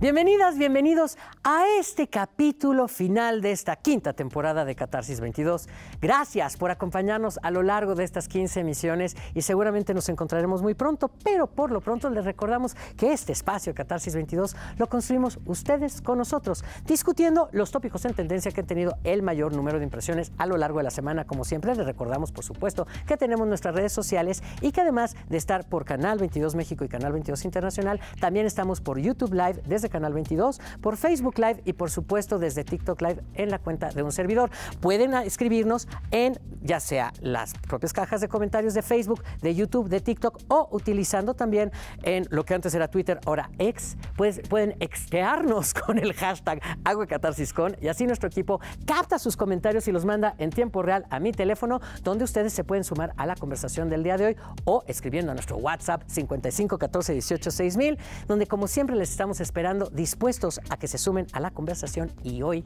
Bienvenidas, bienvenidos a este capítulo final de esta quinta temporada de Catarsis 22. Gracias por acompañarnos a lo largo de estas 15 emisiones y seguramente nos encontraremos muy pronto, pero por lo pronto les recordamos que este espacio Catarsis 22 lo construimos ustedes con nosotros, discutiendo los tópicos en tendencia que han tenido el mayor número de impresiones a lo largo de la semana. Como siempre, les recordamos, por supuesto, que tenemos nuestras redes sociales y que además de estar por Canal 22 México y Canal 22 Internacional, también estamos por YouTube Live desde Canal 22, por Facebook Live y por supuesto desde TikTok Live en la cuenta de un servidor. Pueden ah, escribirnos en ya sea las propias cajas de comentarios de Facebook, de YouTube, de TikTok o utilizando también en lo que antes era Twitter, ahora ex pues, pueden extearnos con el hashtag AguaCatarsisCon y así nuestro equipo capta sus comentarios y los manda en tiempo real a mi teléfono, donde ustedes se pueden sumar a la conversación del día de hoy o escribiendo a nuestro WhatsApp 55 14 18 6000, donde como siempre les estamos esperando dispuestos a que se sumen a la conversación y hoy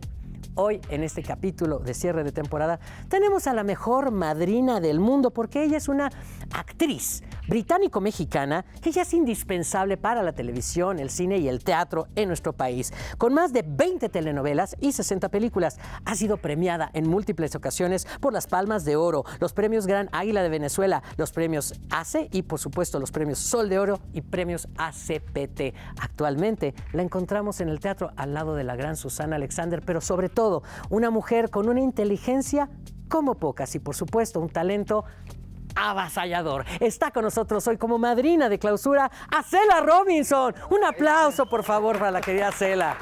Hoy, en este capítulo de cierre de temporada, tenemos a la mejor madrina del mundo porque ella es una actriz británico-mexicana que ya es indispensable para la televisión, el cine y el teatro en nuestro país. Con más de 20 telenovelas y 60 películas, ha sido premiada en múltiples ocasiones por las Palmas de Oro, los premios Gran Águila de Venezuela, los premios ACE y, por supuesto, los premios Sol de Oro y premios ACPT. Actualmente la encontramos en el teatro al lado de la gran Susana Alexander, pero sobre todo, una mujer con una inteligencia como pocas y por supuesto un talento avasallador. Está con nosotros hoy como madrina de clausura a Cela Robinson. Un aplauso, por favor, para la querida Cela.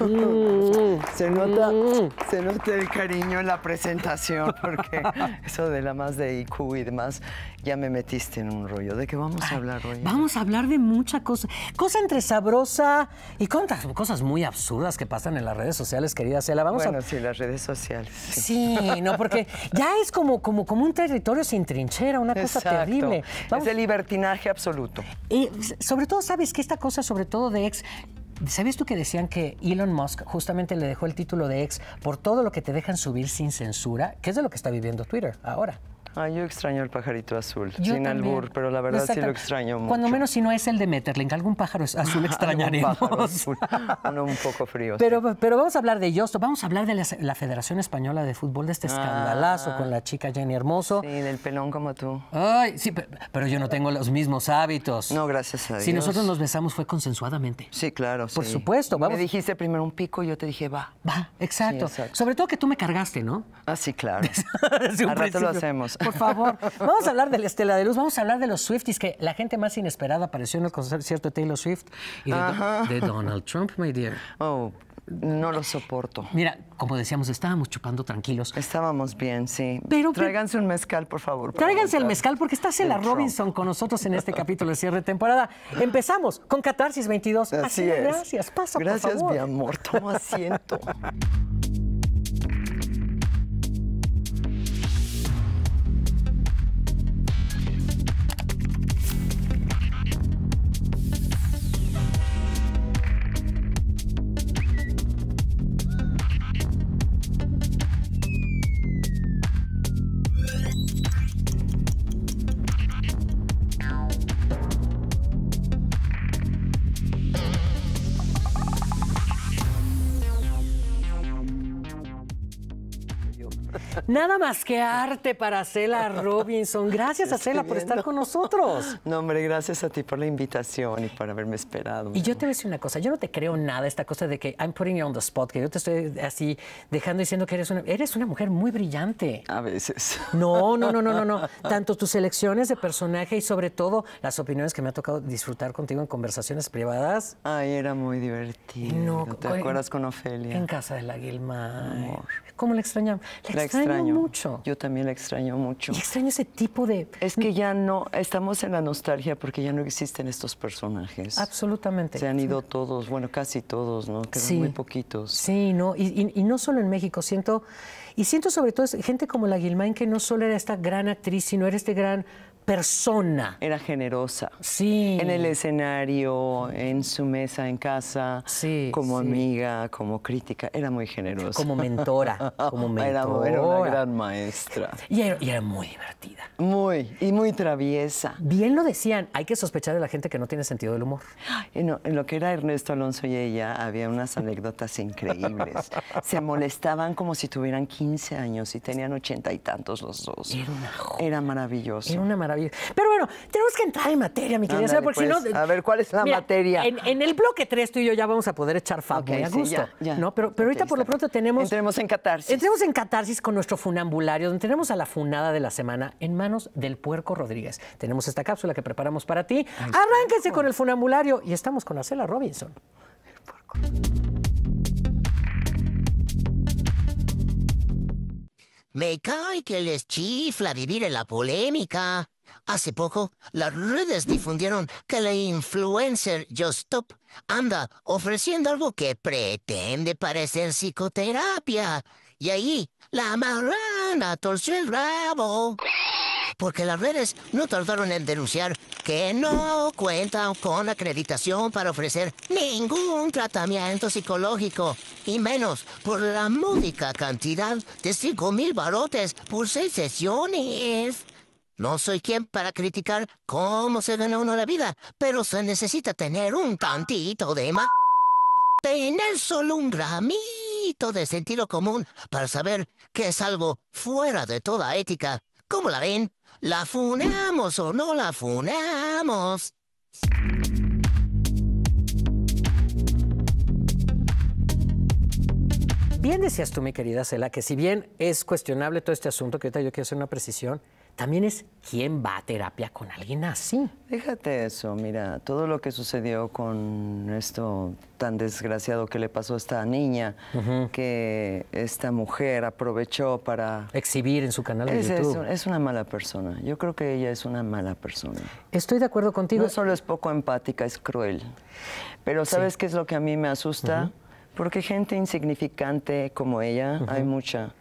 Mm. Se nota, el cariño en la presentación, porque eso de la más de IQ y demás, ya me metiste en un rollo. ¿De qué vamos a hablar hoy? Vamos a hablar de mucha cosa. Cosa entre sabrosa y contas, cosas muy absurdas que pasan en las redes sociales, querida Cela. Vamos bueno, a... sí, las redes sociales. Sí. no, porque ya es como, como, como un territorio sin trinidad una cosa terrible. Es de libertinaje absoluto. Y sobre todo, ¿sabes que esta cosa, sobre todo de ex, ¿Sabías tú que decían que Elon Musk justamente le dejó el título de ex por todo lo que te dejan subir sin censura? ¿Qué es de lo que está viviendo Twitter ahora. Ay, ah, yo extraño el pajarito azul, sin albur, pero la verdad sí lo extraño mucho. Cuando menos si no es el de Metterling, algún pájaro azul extrañaremos. pájaro azul, un poco frío. Pero, pero vamos a hablar de Yosto, vamos a hablar de la, Federación Española de Fútbol, de este ah. escandalazo con la chica Jenny Hermoso. Sí, del pelón como tú. Ay, sí, pero, yo no tengo los mismos hábitos. No, gracias a Dios. Si nosotros nos besamos fue consensuadamente. Sí, claro, sí. Por supuesto, vamos. Me dijiste primero un pico, y yo te dije va. Va, exacto. Sobre todo que tú me cargaste, ¿no? Ah, sí, claro. Al rato lo hacemos por favor. vamos a hablar de la Estela de Luz, vamos a hablar de los Swifties, que la gente más inesperada apareció en el concierto de Taylor Swift y de, Donald Trump, my dear. Oh, no lo soporto. Mira, como decíamos, estábamos chupando tranquilos. Estábamos bien, sí. Pero tráiganse un mezcal, por favor. Tráiganse el mezcal porque está Cela Robinson con nosotros en este capítulo de cierre de temporada. Empezamos con Catarsis 22. Así, es. Gracias, pasa, gracias, por favor. Gracias, mi amor. Toma asiento. Nada más que arte para Cela Robinson. Gracias a Cela por estar con nosotros. No, hombre, gracias a ti por la invitación y por haberme esperado. Y yo te voy a decir una cosa, yo no te creo nada esta cosa de que I'm putting you on the spot, que yo te estoy así dejando diciendo que eres una eres una mujer muy brillante. A veces. No, no, no, no, no, no. Tanto tus selecciones de personaje y sobre todo las opiniones que me ha tocado disfrutar contigo en conversaciones privadas. Ay, era muy divertido. ¿Te acuerdas con Ofelia? En casa de la Guilma. Amor. ¿Cómo la extrañamos? La, extraño, mucho. Yo también la extraño mucho. Y extraño ese tipo de... Es que ya no, estamos en la nostalgia porque ya no existen estos personajes. Absolutamente. Se han ido todos, bueno, casi todos, ¿no? Quedan muy poquitos. Sí, no, y, y, no solo en México, siento... Y siento sobre todo gente como la Guilmain que no solo era esta gran actriz, sino era este gran persona. Era generosa. Sí. En el escenario, en su mesa, en casa, como amiga, como crítica, era muy generosa. Como mentora, como Era, una gran maestra. Y era, muy divertida. Muy, y muy traviesa. Bien lo decían, hay que sospechar de la gente que no tiene sentido del humor. en lo que era Ernesto Alonso y ella, había unas anécdotas increíbles. Se molestaban como si tuvieran 15 años y tenían ochenta y tantos los dos. Era una Era maravilloso. Era una maravillosa pero bueno, tenemos que entrar en materia, mi querida pues. A ver, ¿cuál es la materia? En, el bloque 3 tú y yo ya vamos a poder echar fa ¿no? Pero, ahorita por lo pronto tenemos... Entremos en catarsis. Entremos en catarsis con nuestro funambulario, donde tenemos a la funada de la semana en manos del puerco Rodríguez. Tenemos esta cápsula que preparamos para ti. Arránquense con el funambulario y estamos con Acela Robinson. El puerco. Me cae que les chifla vivir en la polémica. Hace poco, las redes difundieron que la influencer stop anda ofreciendo algo que pretende parecer psicoterapia. Y ahí, la marrana torció el rabo. Porque las redes no tardaron en denunciar que no cuentan con acreditación para ofrecer ningún tratamiento psicológico, y menos por la módica cantidad de 5.000 mil barotes por seis sesiones. No soy quien para criticar cómo se gana uno la vida, pero se necesita tener un tantito de ma... Tener solo un gramito de sentido común para saber que es algo fuera de toda ética. ¿Cómo la ven? ¿La funamos o no la funamos? Bien decías tú, mi querida Cela, que si bien es cuestionable todo este asunto, que yo quiero hacer una precisión, también es quién va a terapia con alguien así. Fíjate eso, mira, todo lo que sucedió con esto tan desgraciado que le pasó a esta niña, que esta mujer aprovechó para... Exhibir en su canal de YouTube. Es, una mala persona, yo creo que ella es una mala persona. Estoy de acuerdo contigo. No solo es poco empática, es cruel. Pero ¿sabes qué es lo que a mí me asusta? Porque gente insignificante como ella hay mucha.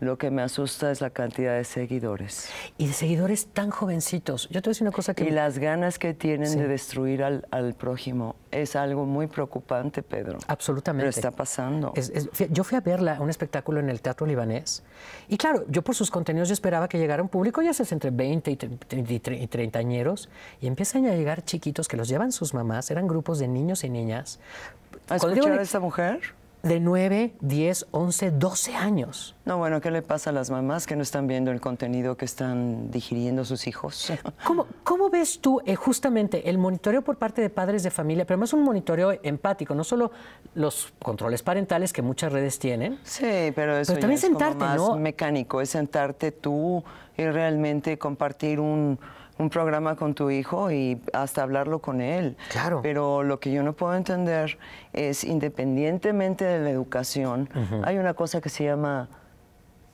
Lo que me asusta es la cantidad de seguidores. Y de seguidores tan jovencitos. Yo te voy decir una cosa que... Y las ganas que tienen de destruir al, prójimo. Es algo muy preocupante, Pedro. Absolutamente. Pero está pasando. yo fui a verla, un espectáculo en el Teatro Libanés. Y claro, yo por sus contenidos yo esperaba que llegara un público, ya es entre 20 y 30 añeros. Y empiezan a llegar chiquitos que los llevan sus mamás. Eran grupos de niños y niñas. ¿A escuchar a esa mujer? de 9, 10, 11, 12 años. No, bueno, ¿qué le pasa a las mamás que no están viendo el contenido que están digiriendo sus hijos? ¿Cómo, cómo ves tú eh, justamente el monitoreo por parte de padres de familia, pero más un monitoreo empático, no solo los controles parentales que muchas redes tienen? Sí, pero eso también es sentarte, mecánico, es sentarte tú y realmente compartir un un programa con tu hijo y hasta hablarlo con él. Claro. Pero lo que yo no puedo entender es, independientemente de la educación, hay una cosa que se llama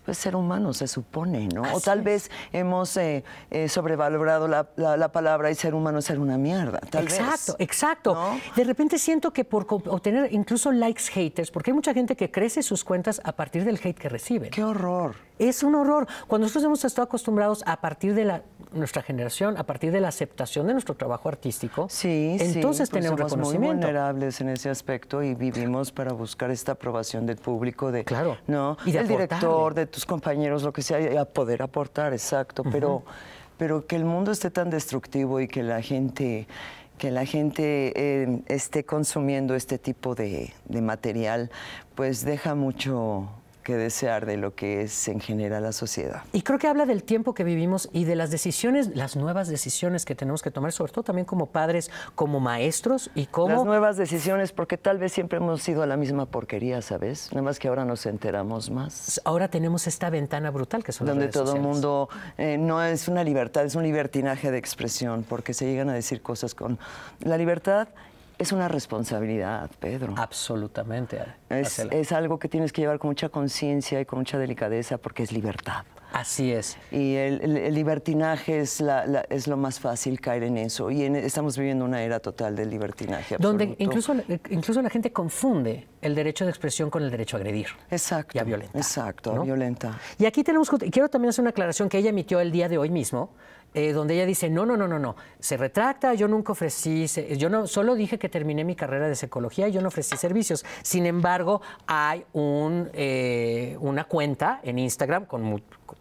pues, ser humano, se supone, ¿no? o tal vez hemos eh, eh, sobrevalorado la, la, palabra y ser humano es ser una mierda. exacto, exacto. De repente siento que por obtener incluso likes haters, porque hay mucha gente que crece sus cuentas a partir del hate que reciben. ¡Qué horror! Es un horror. Cuando nosotros hemos estado acostumbrados a partir de la nuestra generación, a partir de la aceptación de nuestro trabajo artístico, sí, entonces sí, pues tenemos somos muy vulnerables en ese aspecto y vivimos para buscar esta aprobación del público, de, ¿no? Y el director, de tus compañeros, lo que sea, a poder aportar, exacto, pero, pero que el mundo esté tan destructivo y que la gente que la gente eh, esté consumiendo este tipo de material, pues deja mucho, que desear de lo que es en general la sociedad. Y creo que habla del tiempo que vivimos y de las decisiones, las nuevas decisiones que tenemos que tomar, sobre todo también como padres, como maestros y como... Las nuevas decisiones, porque tal vez siempre hemos sido a la misma porquería, ¿sabes? Nada más que ahora nos enteramos más. Ahora tenemos esta ventana brutal que son Donde Donde todo el mundo, eh, no es una libertad, es un libertinaje de expresión, porque se llegan a decir cosas con... La libertad es una responsabilidad, Pedro. Absolutamente. Es, algo que tienes que llevar con mucha conciencia y con mucha delicadeza porque es libertad. Así es. Y el, libertinaje es, la, es lo más fácil caer en eso. Y estamos viviendo una era total del libertinaje. Donde incluso, incluso la gente confunde el derecho de expresión con el derecho a agredir. Exacto. Y a violentar. Exacto, Y aquí tenemos. y Quiero también hacer una aclaración que ella emitió el día de hoy mismo eh, donde ella dice, no, no, no, no, no, se retracta, yo nunca ofrecí, yo no, solo dije que terminé mi carrera de psicología y yo no ofrecí servicios. Sin embargo, hay un, eh, una cuenta en Instagram con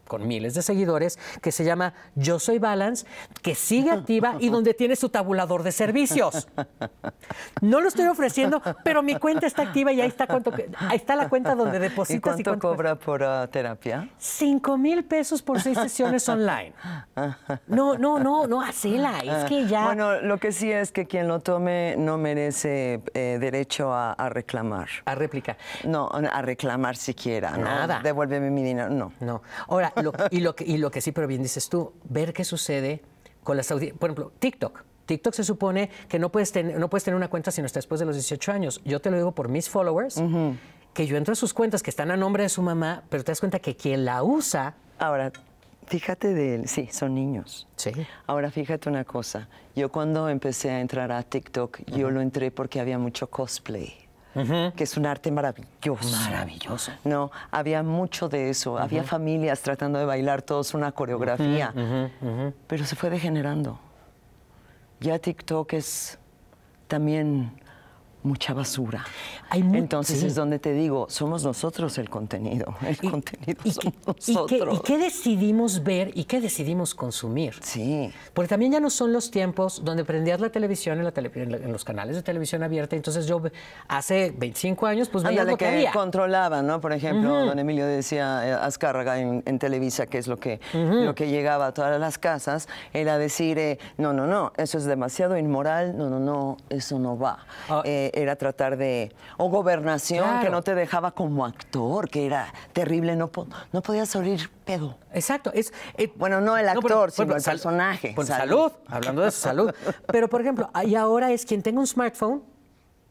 con miles de seguidores, que se llama Yo Soy Balance, que sigue activa y donde tiene su tabulador de servicios. No lo estoy ofreciendo, pero mi cuenta está activa y ahí está cuánto, está la cuenta donde depositas. ¿Y cuánto, cobra por ah, terapia? Cinco mil pesos por seis sesiones online. No, no, no, no, hacela, es que ya... Bueno, lo que sí es que quien lo tome no merece eh, derecho a, reclamar. A réplica. No, a reclamar siquiera. Nada. Devuélveme mi dinero, no. No. Ahora, y, lo que, lo que sí, pero bien dices tú, ver qué sucede con las audiencias. Por ejemplo, TikTok. TikTok se supone que no puedes, tener, no puedes tener una cuenta si no estás después de los 18 años. Yo te lo digo por mis followers, que yo entro a sus cuentas que están a nombre de su mamá, pero te das cuenta que quien la usa. Ahora, fíjate de. él, Sí, son niños. Sí. Ahora, fíjate una cosa. Yo cuando empecé a entrar a TikTok, yo lo entré porque había mucho cosplay que es un arte maravilloso. Maravilloso. No, había mucho de eso. Había familias tratando de bailar todos una coreografía, pero se fue degenerando. Ya TikTok es también mucha basura. Entonces es donde te digo, somos nosotros el contenido. El contenido somos nosotros. Y qué, decidimos ver y qué decidimos consumir? Sí. Porque también ya no son los tiempos donde prendías la televisión en, la en, los canales de televisión abierta. Entonces yo hace 25 años, pues veía lo que, controlaba controlaban, ¿no? Por ejemplo, don Emilio decía eh, Azcárraga en, Televisa, que es lo que, lo que llegaba a todas las casas, era decir, eh, no, no, no, eso es demasiado inmoral, no, no, no, eso no va. Ah. Eh, era tratar de... o gobernación, que no te dejaba como actor, que era terrible, no, no podías salir pedo. Exacto. Es, eh, bueno, no el actor, sino el personaje. Por salud. hablando de salud. pero, por ejemplo, y ahora es quien tenga un smartphone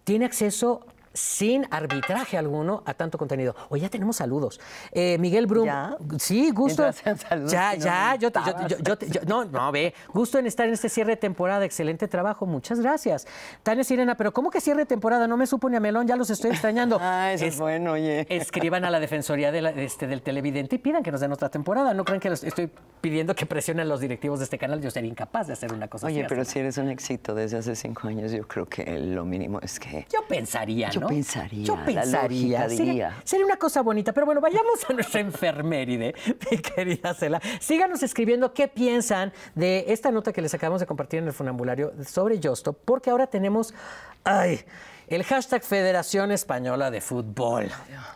tiene acceso sin arbitraje alguno a tanto contenido. Hoy ya tenemos saludos. Eh, Miguel Brum. Sí, gusto. ya, ya, No, no, ve. Gusto en estar en este cierre de temporada. Excelente trabajo. Muchas gracias. Tania Sirena, pero ¿cómo que cierre de temporada? No me supo ni a Melón, ya los estoy extrañando. ah, eso es, bueno, oye. Escriban a la Defensoría este, del Televidente y pidan que nos den otra temporada. No crean que estoy pidiendo que presionen los directivos de este canal. Yo sería incapaz de hacer una cosa así. Oye, pero si eres un éxito desde hace cinco años, yo creo que lo mínimo es que. Yo pensaría pensaría. Yo pensaría. Sería, una cosa bonita. Pero bueno, vayamos a nuestra enfermería. mi querida Cela. Síganos escribiendo qué piensan de esta nota que les acabamos de compartir en el funambulario sobre Justo, porque ahora tenemos. ¡Ay! El hashtag Federación Española de Fútbol.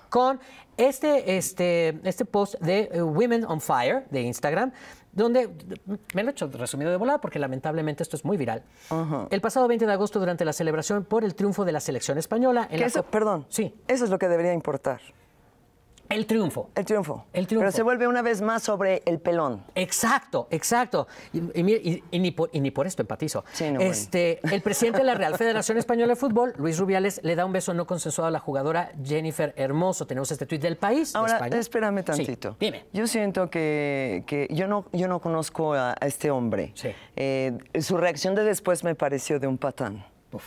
Con este, este, este post de eh, Women on Fire de Instagram, donde mm, me lo he hecho resumido de volada porque lamentablemente esto es muy viral. El pasado 20 de agosto, durante la celebración por el triunfo de la selección española. En la Perdón. Sí. Eso es lo que debería importar. El triunfo. El triunfo. El triunfo. Pero se vuelve una vez más sobre el pelón. Exacto, exacto. Y, ni, por, esto empatizo. Sí, este, El presidente de la Real Federación Española de Fútbol, Luis Rubiales, le da un beso no consensuado a la jugadora Jennifer Hermoso. Tenemos este tuit del país. Ahora, espérame tantito. dime. Yo siento que, yo, no, yo no conozco a, este hombre. Eh, su reacción de después me pareció de un patán. Uf.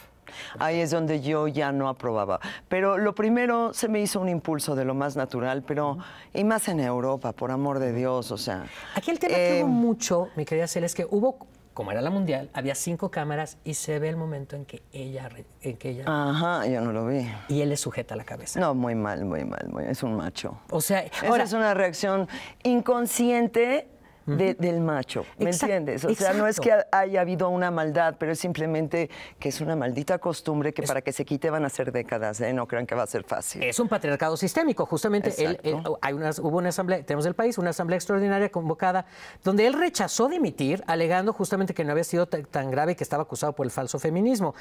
Ahí es donde yo ya no aprobaba. Pero lo primero se me hizo un impulso de lo más natural, pero y más en Europa, por amor de Dios, o sea. Aquí el tema que hubo eh, mucho, mi querida Celia, es que hubo como era la mundial, había cinco cámaras y se ve el momento en que ella... En que ella Ajá, yo no lo vi. Y él le sujeta la cabeza. No, muy mal, muy mal, muy, es un macho. O sea, ahora es una reacción inconsciente del macho, ¿me entiendes? O sea, no es que haya habido una maldad, pero es simplemente que es una maldita costumbre que para que se quite van a ser décadas, ¿eh? No crean que va a ser fácil. Es un patriarcado sistémico, justamente. hay una, hubo una asamblea, tenemos el país, una asamblea extraordinaria convocada, donde él rechazó dimitir, alegando justamente que no había sido tan grave que estaba acusado por el falso feminismo.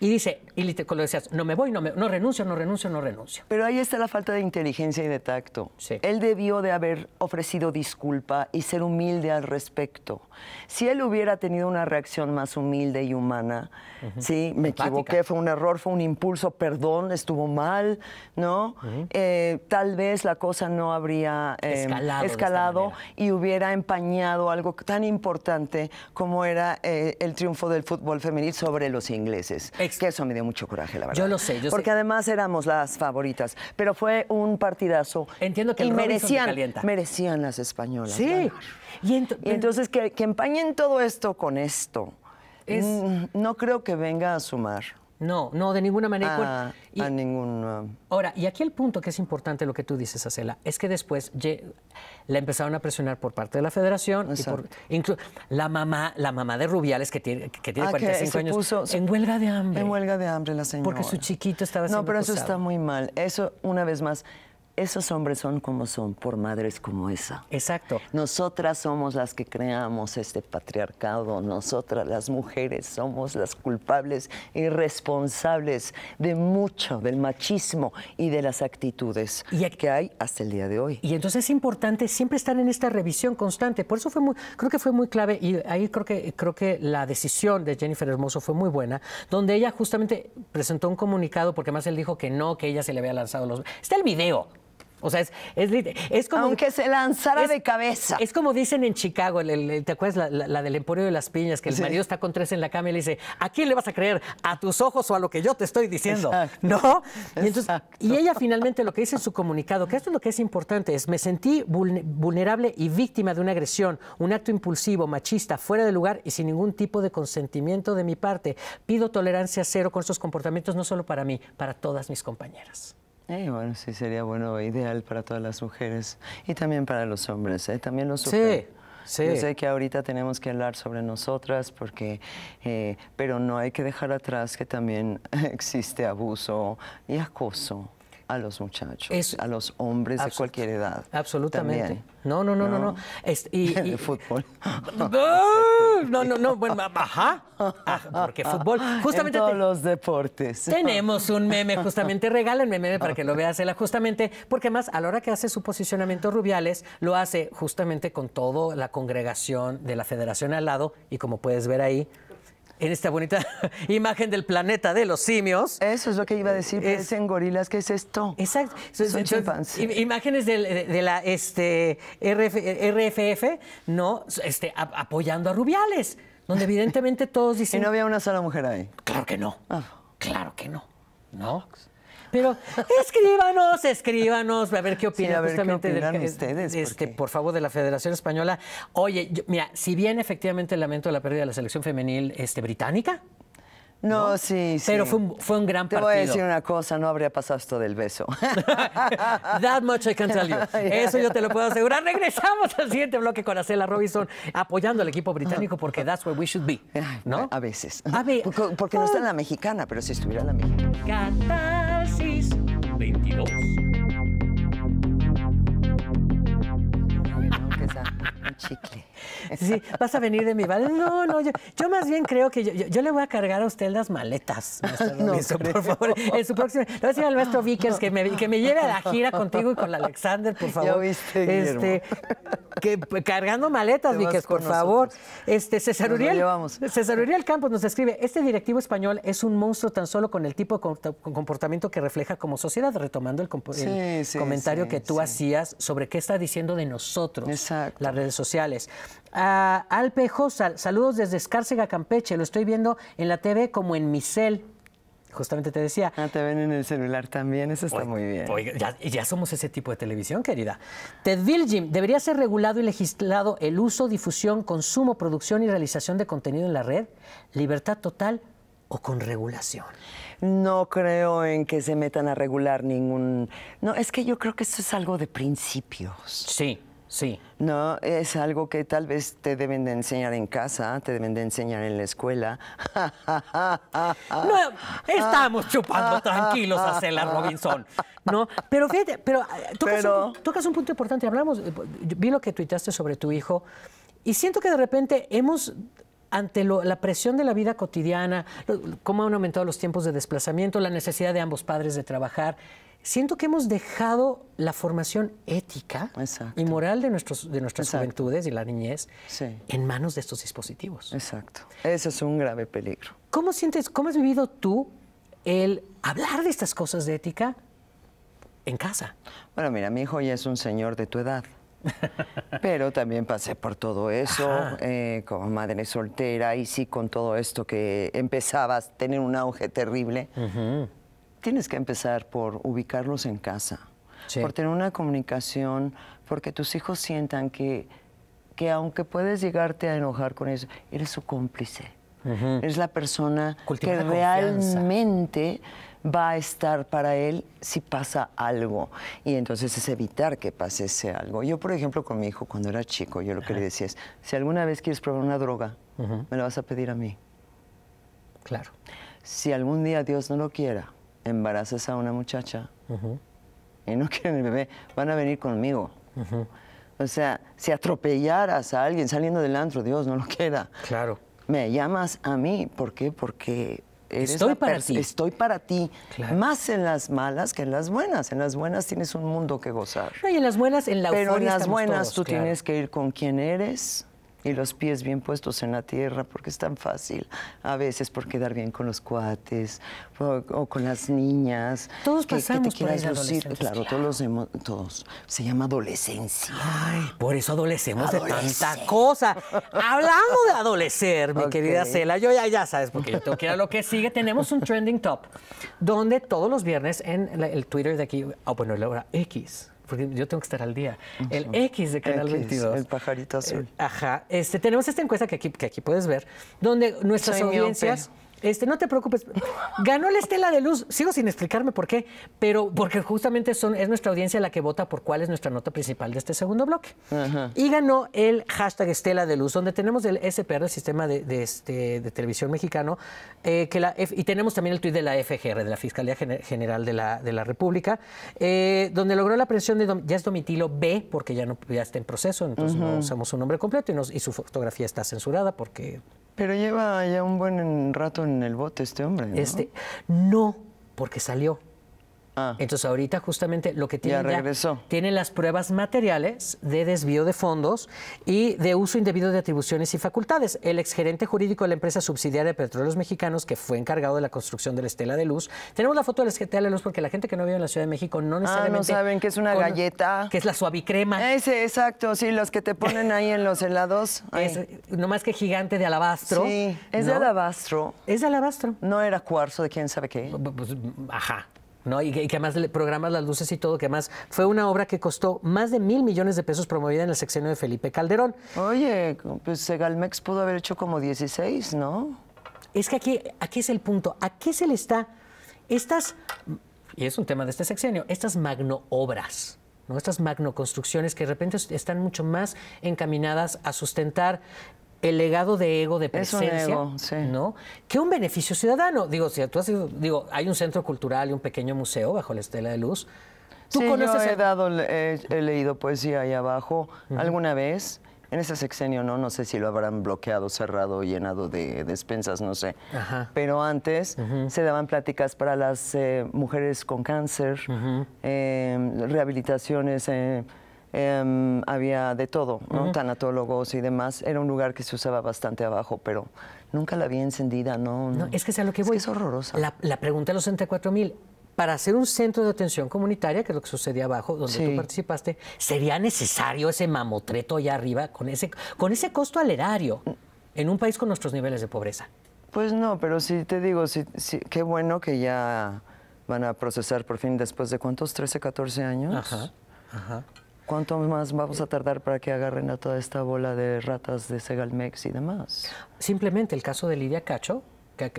Y dice, y lo decías, no me voy, no, me, no renuncio, no renuncio, no renuncio. Pero ahí está la falta de inteligencia y de tacto. Él debió de haber ofrecido disculpa y ser humilde al respecto. Si él hubiera tenido una reacción más humilde y humana, sí, me equivoqué, fue un error, fue un impulso, perdón, estuvo mal, ¿no? Eh, tal vez la cosa no habría em, escalado, y hubiera empañado algo tan importante como era eh, el triunfo del fútbol femenil sobre los ingleses. que eso me dio mucho coraje, la verdad. Yo lo sé, yo Porque además éramos las favoritas, pero fue un partidazo. Entiendo que y merecían, merecían las españolas. Sí. Y, entonces que, empañen todo esto con esto. Es... Mm, no creo que venga a sumar. No, no, de ninguna manera. a ningún. Ahora, y aquí el punto que es importante lo que tú dices, Acela, es que después la empezaron a presionar por parte de la federación. Y la mamá, la mamá de Rubiales, que tiene, que tiene 45 ah, años, puso, en huelga de hambre. En huelga de hambre la señora. Porque su chiquito estaba No, pero eso está muy mal. Eso, una vez más, esos hombres son como son por madres como esa. Exacto. Nosotras somos las que creamos este patriarcado, nosotras las mujeres somos las culpables y responsables de mucho del machismo y de las actitudes que hay hasta el día de hoy. Y entonces es importante siempre estar en esta revisión constante, por eso fue muy, creo que fue muy clave y ahí creo que creo que la decisión de Jennifer Hermoso fue muy buena, donde ella justamente presentó un comunicado porque más él dijo que no, que ella se le había lanzado los Está el video o sea, es, es, como... Aunque se lanzara de cabeza. Es como dicen en Chicago, el, ¿te acuerdas la, del Emporio de las Piñas? Que el marido está con tres en la cama y le dice, ¿a quién le vas a creer? ¿A tus ojos o a lo que yo te estoy diciendo? ¿No? Y, y, ella finalmente lo que dice en su comunicado, que esto es lo que es importante, es me sentí vulnerable y víctima de una agresión, un acto impulsivo, machista, fuera de lugar y sin ningún tipo de consentimiento de mi parte. Pido tolerancia cero con estos comportamientos, no solo para mí, para todas mis compañeras. Eh, bueno, sí, sería bueno, ideal para todas las mujeres y también para los hombres, eh, También los sufren. Sí, sí. sé que ahorita tenemos que hablar sobre nosotras, porque, eh, pero no hay que dejar atrás que también existe abuso y acoso a los muchachos, a los hombres de cualquier edad. Absolutamente. No, no, no, no, no. y, el fútbol. No, no, no. Bueno, ajá. Ah, porque fútbol. Justamente. todos los deportes. Tenemos un meme, justamente. Regálenme meme para que lo veas, Justamente, porque más a la hora que hace su posicionamiento Rubiales, lo hace justamente con toda la congregación de la federación al lado. Y como puedes ver ahí, en esta bonita imagen del planeta de los simios. Eso es lo que iba a decir, es, en gorilas, ¿qué es esto? Exacto. Son, Imágenes de, la este, RFF, ¿no? Este, apoyando a Rubiales, donde evidentemente todos dicen... ¿Y no había una sola mujer ahí? Claro que no. Ah. Claro que no. ¿No? Pero escríbanos, escríbanos, a ver qué opinan ustedes. por favor, de la Federación Española. Oye, mira, si bien efectivamente lamento la pérdida de la selección femenil este, británica, no, sí, sí. Pero fue un, gran Te voy a decir una cosa, no habría pasado esto del beso. That much I can tell you. Eso yo te lo puedo asegurar. Regresamos al siguiente bloque con Acela Robinson apoyando al equipo británico porque that's where we should be, ¿no? A veces. Porque, no está en la ah. mexicana, pero si estuviera en la mexicana. vinte 22. dois Sí, vas a venir de mi valor. No, no, yo, más bien creo que yo, le voy a cargar a usted las maletas. No, por favor. En su próxima... Le voy a decir al maestro Vickers que me, que lleve a la gira contigo y con la Alexander, por favor. Ya viste, este, que, pues, cargando maletas, Vickers, por favor. Este, César Uriel, Campos nos escribe, este directivo español es un monstruo tan solo con el tipo de comportamiento que refleja como sociedad, retomando el, comentario que tú hacías sobre qué está diciendo de nosotros Exacto. las redes sociales. Alpe Josal, saludos desde Escárcega, Campeche. Lo estoy viendo en la TV como en mi cel. Justamente te decía. Ah, te ven en el celular también, eso está muy bien. Oiga, ya, somos ese tipo de televisión, querida. Ted Viljim, debería ser regulado y legislado el uso, difusión, consumo, producción y realización de contenido en la red. Libertad total o con regulación. No creo en que se metan a regular ningún. No, es que yo creo que eso es algo de principios. Sí, Sí. No, es algo que tal vez te deben de enseñar en casa, te deben de enseñar en la escuela. no, estamos chupando tranquilos a Cela Robinson. No, pero fíjate, pero eh, tocas, Un, punto importante. Hablamos, eh, vi lo que tuitaste sobre tu hijo y siento que de repente hemos ante la presión de la vida cotidiana, cómo han aumentado los tiempos de desplazamiento, la necesidad de ambos padres de trabajar, siento que hemos dejado la formación ética y moral de, nuestros, de nuestras juventudes y la niñez en manos de estos dispositivos. Exacto. Eso es un grave peligro. ¿Cómo sientes, cómo has vivido tú el hablar de estas cosas de ética en casa? Bueno, mira, mi hijo ya es un señor de tu edad. Pero también pasé por todo eso, eh, como madre soltera, y sí con todo esto que empezabas a tener un auge terrible tienes que empezar por ubicarlos en casa, por tener una comunicación, porque tus hijos sientan que, que aunque puedes llegarte a enojar con eso, eres su cómplice. Eres Es la persona que realmente va a estar para él si pasa algo. Y entonces es evitar que pase ese algo. Yo, por ejemplo, con mi hijo, cuando era chico, yo lo que le decía es, si alguna vez quieres probar una droga, me la vas a pedir a mí. Claro. Si algún día Dios no lo quiera, embarazas a una muchacha y no quieren el bebé, van a venir conmigo. O sea, si atropellaras a alguien saliendo del antro, Dios no lo queda. Claro. Me llamas a mí, ¿por qué? Porque estoy para ti. Estoy para ti. Más en las malas que en las buenas. En las buenas tienes un mundo que gozar. y en las buenas, en la Pero en las buenas tú tienes que ir con quien eres, y los pies bien puestos en la tierra, porque es tan fácil a veces por quedar bien con los cuates o, con las niñas. Todos pasamos lucir. Claro, todos todos. Se llama adolescencia. por eso adolecemos de tanta cosa. Hablamos de adolecer, mi querida Cela. Yo ya, ya sabes, porque tengo lo que sigue. Tenemos un trending top, donde todos los viernes en el Twitter de aquí, a ah, bueno ahora X porque yo tengo que estar al día. El X de Canal 22. El pajarito azul. Eh, ajá. Este, tenemos esta encuesta que aquí, aquí puedes ver, donde nuestras audiencias este, no te preocupes. Ganó la Estela de Luz. Sigo sin explicarme por qué, pero porque justamente son, es nuestra audiencia la que vota por cuál es nuestra nota principal de este segundo bloque. Y ganó el hashtag Estela de Luz, donde tenemos el SPR, el sistema de, este, de televisión mexicano, eh, que la y tenemos también el tuit de la FGR, de la Fiscalía General de la, República, eh, donde logró la presión de, ya es domitilo B, porque ya, no, ya está en proceso, entonces no usamos su nombre completo y, y su fotografía está censurada porque pero lleva ya un buen rato en el bote este hombre. ¿no? Este, no, porque salió. Ah. Entonces ahorita justamente lo que tiene ya, las pruebas materiales de desvío de fondos y de uso indebido de atribuciones y facultades. El exgerente jurídico de la empresa subsidiaria de Petróleos Mexicanos que fue encargado de la construcción de la Estela de Luz. Tenemos la foto de la Estela de Luz porque la gente que no vive en la Ciudad de México no necesariamente ah, no saben que es una galleta, que es la suavicrema. Ese, exacto, sí, los que te ponen ahí en los helados. Es, no más que gigante de alabastro. Sí, es de alabastro. Es de alabastro. No era cuarzo de quién sabe qué. Pues, ajá. ¿no? Y que, además le programas las luces y todo, que además fue una obra que costó más de mil millones de pesos promovida en el sexenio de Felipe Calderón. Oye, pues Segalmex pudo haber hecho como 16, ¿no? Es que aquí, aquí es el punto. ¿A qué se le está? Estas, y es un tema de este sexenio, estas magno obras. ¿no? Estas construcciones que de repente están mucho más encaminadas a sustentar el legado de ego de presencia, ¿no? Que un beneficio ciudadano. Digo, si tú has digo, hay un centro cultural y un pequeño museo bajo la estela de luz. ¿Tú conoces yo he, leído poesía ahí abajo alguna vez. En ese sexenio no, no sé si lo habrán bloqueado, cerrado, llenado de despensas, no sé. Pero antes se daban pláticas para las eh, mujeres con cáncer, em, rehabilitaciones. Eh, Em, había de todo, ¿no? tanatólogos y demás. Era un lugar que se usaba bastante abajo, pero nunca la había encendida, ¿no? no. es que sea lo que voy. Es, que horrorosa. La, pregunta de los 64 mil, para hacer un centro de atención comunitaria, que es lo que sucedía abajo, donde tú participaste, ¿sería necesario ese mamotreto allá arriba con ese, con ese costo al erario en un país con nuestros niveles de pobreza? Pues no, pero sí te digo, sí, qué bueno que ya van a procesar por fin después de cuántos, 13, 14 años. Ajá, ajá. ¿Cuánto más vamos a tardar para que agarren a toda esta bola de ratas de Segalmex y demás? Simplemente el caso de Lidia Cacho.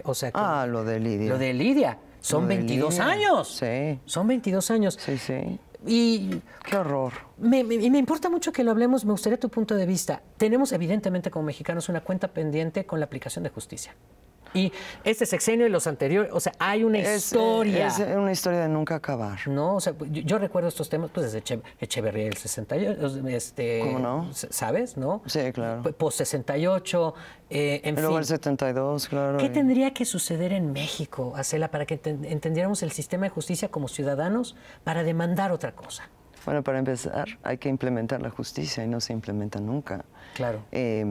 o sea, ah, lo de Lidia. Lo de Lidia. Son 22 años. Sí. Son 22 años. Sí, sí. Y qué horror. Me, me, importa mucho que lo hablemos, me gustaría tu punto de vista. Tenemos evidentemente como mexicanos una cuenta pendiente con la aplicación de justicia. Y este sexenio y los anteriores, o sea, hay una historia. Es una historia de nunca acabar. No, o sea, yo, recuerdo estos temas, pues desde Echeverría del 68, este, no? ¿Sabes, no? Sí, claro. Post 68, eh, en Luego el 72, claro. ¿Qué tendría que suceder en México, Acela, para que entendiéramos el sistema de justicia como ciudadanos para demandar otra cosa? Bueno, para empezar, hay que implementar la justicia y no se implementa nunca. Claro. Eh,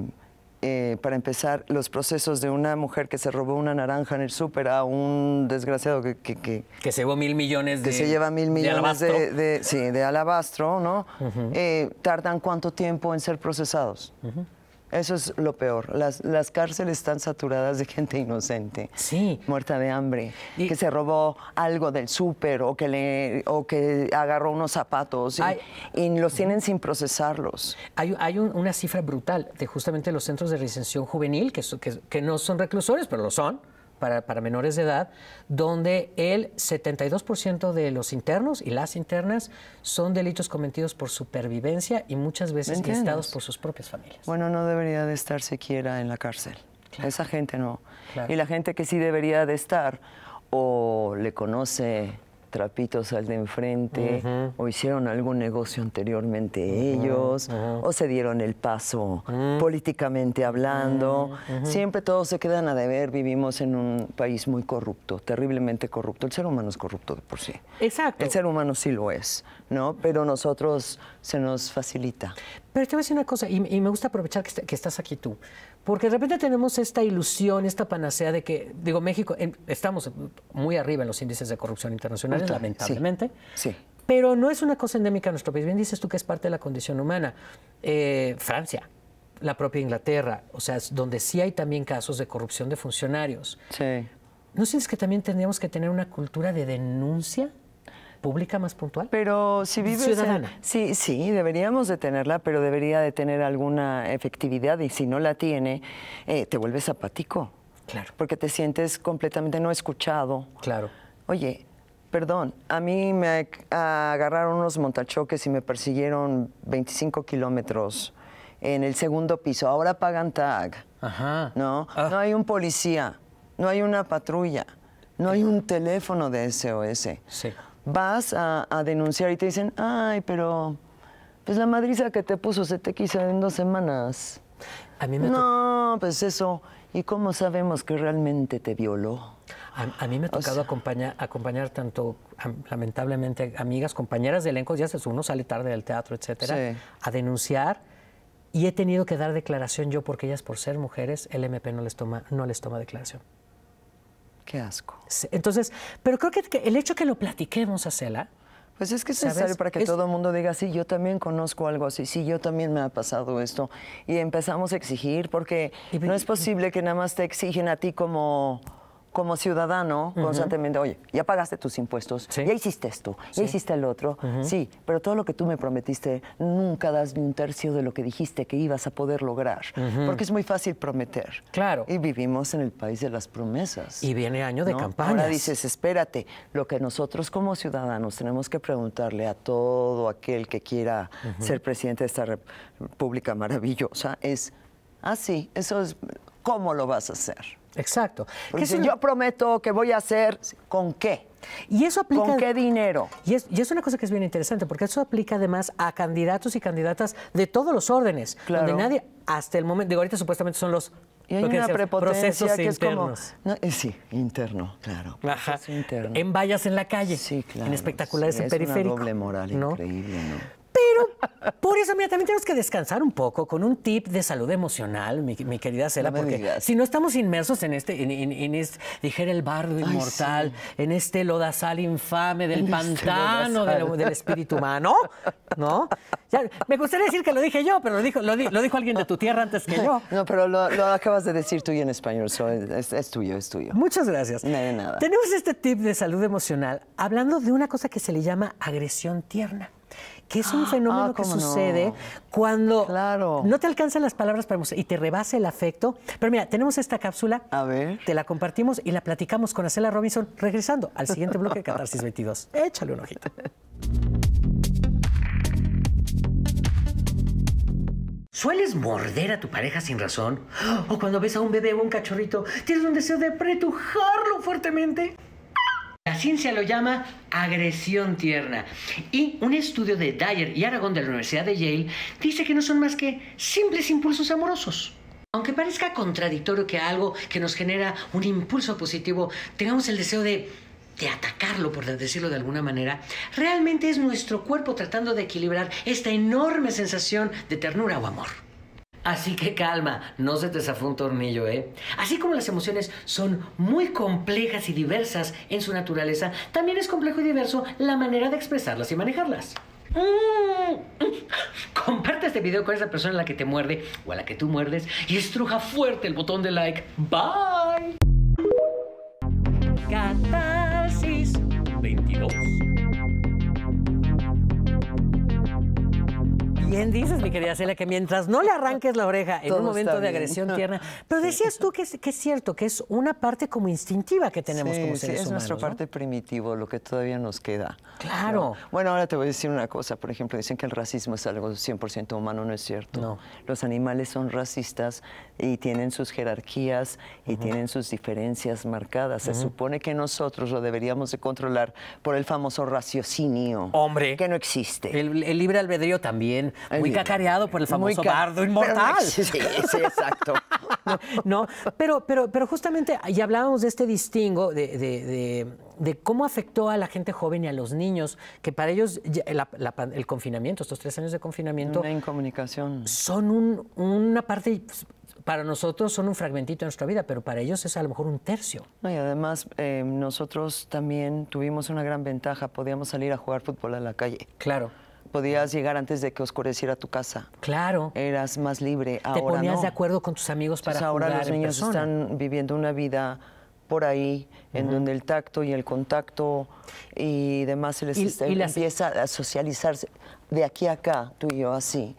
eh, para empezar, los procesos de una mujer que se robó una naranja en el súper a un desgraciado que... Que, se llevó mil millones de... Que se lleva mil millones de, alabastro, sí, de alabastro ¿no? Eh, ¿Tardan cuánto tiempo en ser procesados? Eso es lo peor. Las, las, cárceles están saturadas de gente inocente. Sí. Muerta de hambre. Que se robó algo del súper o, que le, o que agarró unos zapatos. Y, los tienen sin procesarlos. Hay, hay una cifra brutal de justamente los centros de recensión juvenil, que no son reclusores, pero lo son para, para menores de edad, donde el 72% de los internos y las internas son delitos cometidos por supervivencia y muchas veces instados por sus propias familias. Bueno, no debería de estar siquiera en la cárcel. Esa gente no. Y la gente que sí debería de estar o le conoce trapitos al de enfrente, o hicieron algún negocio anteriormente ellos, o se dieron el paso políticamente hablando. Siempre todos se quedan a deber, vivimos en un país muy corrupto, terriblemente corrupto. El ser humano es corrupto de por sí. Exacto. El ser humano sí lo es, ¿no? Pero nosotros se nos facilita. Pero te voy a decir una cosa, y, me gusta aprovechar que, estás aquí tú, porque de repente tenemos esta ilusión, esta panacea de que, digo, México, estamos muy arriba en los índices de corrupción internacional, lamentablemente. sí. pero no es una cosa endémica en nuestro país. Bien dices tú que es parte de la condición humana. Eh, Francia, la propia Inglaterra, o sea, donde sí hay también casos de corrupción de funcionarios. Sí. ¿No sientes que también tendríamos que tener una cultura de denuncia? pública más puntual? Pero si vives ciudadana. sí, sí, deberíamos de tenerla, pero debería de tener alguna efectividad y si no la tiene, eh, te vuelves apático. Claro. Porque te sientes completamente no escuchado. Claro. Oye, perdón, a mí me agarraron unos montachoques y me persiguieron 25 kilómetros en el segundo piso. Ahora pagan tag. Ajá. No, ah. no hay un policía, no hay una patrulla, no hay un teléfono de SOS. Sí vas a, denunciar y te dicen, ay, pero pues la madriza que te puso se te quiso en dos semanas. A mí no, pues eso. ¿Y cómo sabemos que realmente te violó? A, mí me ha tocado acompañar, acompañar tanto, lamentablemente, amigas, compañeras de elenco, ya se uno sale tarde del teatro, etcétera, a denunciar y he tenido que dar declaración yo porque ellas por ser mujeres, el MP no les toma, no les toma declaración. Qué asco. Entonces, pero creo que el hecho que lo platiquemos, a Cela... pues es que es necesario para que todo el mundo diga, sí, yo también conozco algo así, sí, yo también me ha pasado esto. Y empezamos a exigir, porque no es posible que nada más te exigen a ti como como ciudadano constantemente, oye, ya pagaste tus impuestos, ya hiciste esto, ya hiciste el otro, sí, pero todo lo que tú me prometiste, nunca das ni un tercio de lo que dijiste que ibas a poder lograr, porque es muy fácil prometer. Claro. Y vivimos en el país de las promesas. Y viene año de campaña. Ahora dices, espérate, lo que nosotros como ciudadanos tenemos que preguntarle a todo aquel que quiera ser presidente de esta república maravillosa es, ah, sí, eso es, ¿cómo lo vas a hacer? Exacto. yo prometo que voy a hacer, ¿con qué? Y eso aplica, ¿Con qué dinero? Y es, y es, una cosa que es bien interesante, porque eso aplica además a candidatos y candidatas de todos los órdenes, donde nadie, hasta el momento, digo, ahorita supuestamente son los procesos es internos. sí, interno, claro. En vallas en la calle, en espectaculares en periférico. Es una doble moral increíble, ¿no? Pero por eso, mira, también tenemos que descansar un poco con un tip de salud emocional, mi, querida Cela, porque si no estamos inmersos en este, en, en, en este, dijera el bardo inmortal, en este lodazal infame del este pantano del, espíritu humano, ¿no? me gustaría decir que lo dije yo, pero lo dijo, lo, dijo alguien de tu tierra antes que yo. No, pero lo, acabas de decir tú y en español, es, tuyo, es tuyo. Muchas gracias. nada. Tenemos este tip de salud emocional hablando de una cosa que se le llama agresión tierna que es un ah, fenómeno ah, que sucede cuando no te alcanzan las palabras para y te rebasa el afecto. Pero mira, tenemos esta cápsula, a ver. te la compartimos y la platicamos con Acela Robinson regresando al siguiente bloque de Catarsis 22. Échale un ojito. ¿Sueles morder a tu pareja sin razón? ¿O cuando ves a un bebé o un cachorrito, tienes un deseo de pretujarlo fuertemente? La ciencia lo llama agresión tierna. Y un estudio de Dyer y Aragón de la Universidad de Yale dice que no son más que simples impulsos amorosos. Aunque parezca contradictorio que algo que nos genera un impulso positivo tengamos el deseo de, de atacarlo, por decirlo de alguna manera, realmente es nuestro cuerpo tratando de equilibrar esta enorme sensación de ternura o amor. Así que calma, no se te zafó un tornillo, ¿eh? Así como las emociones son muy complejas y diversas en su naturaleza, también es complejo y diverso la manera de expresarlas y manejarlas. Mm. Comparte este video con esa persona a la que te muerde o a la que tú muerdes y estruja fuerte el botón de like. Bye. 22. Bien dices, mi querida Celia, que mientras no le arranques la oreja en un momento de agresión tierna. Pero decías tú que es, cierto, que es una parte como instintiva que tenemos como seres sí, es nuestra parte primitivo, lo que todavía nos queda. Claro. Bueno, ahora te voy a decir una cosa. Por ejemplo, dicen que el racismo es algo 100% humano, no es cierto. No. Los animales son racistas y tienen sus jerarquías y tienen sus diferencias marcadas. Se supone que nosotros lo deberíamos de controlar por el famoso raciocinio. Hombre. Que no existe. El, libre albedrío también. muy cacareado por el famoso bardo inmortal. sí, exacto. no, pero, pero, pero justamente, y hablábamos de este distingo de, cómo afectó a la gente joven y a los niños, que para ellos el confinamiento, estos tres años de confinamiento... Una incomunicación. Son un, una parte pues, para nosotros son un fragmentito de nuestra vida, pero para ellos es a lo mejor un tercio. y además, eh, nosotros también tuvimos una gran ventaja, podíamos salir a jugar fútbol a la calle. Claro. Podías llegar antes de que oscureciera tu casa. Claro. Eras más libre. Ahora Te ponías de acuerdo con tus amigos para Entonces, jugar Ahora los niños están viviendo una vida por ahí, en donde el tacto y el contacto y demás se les empieza a socializarse de aquí a acá, tú y yo así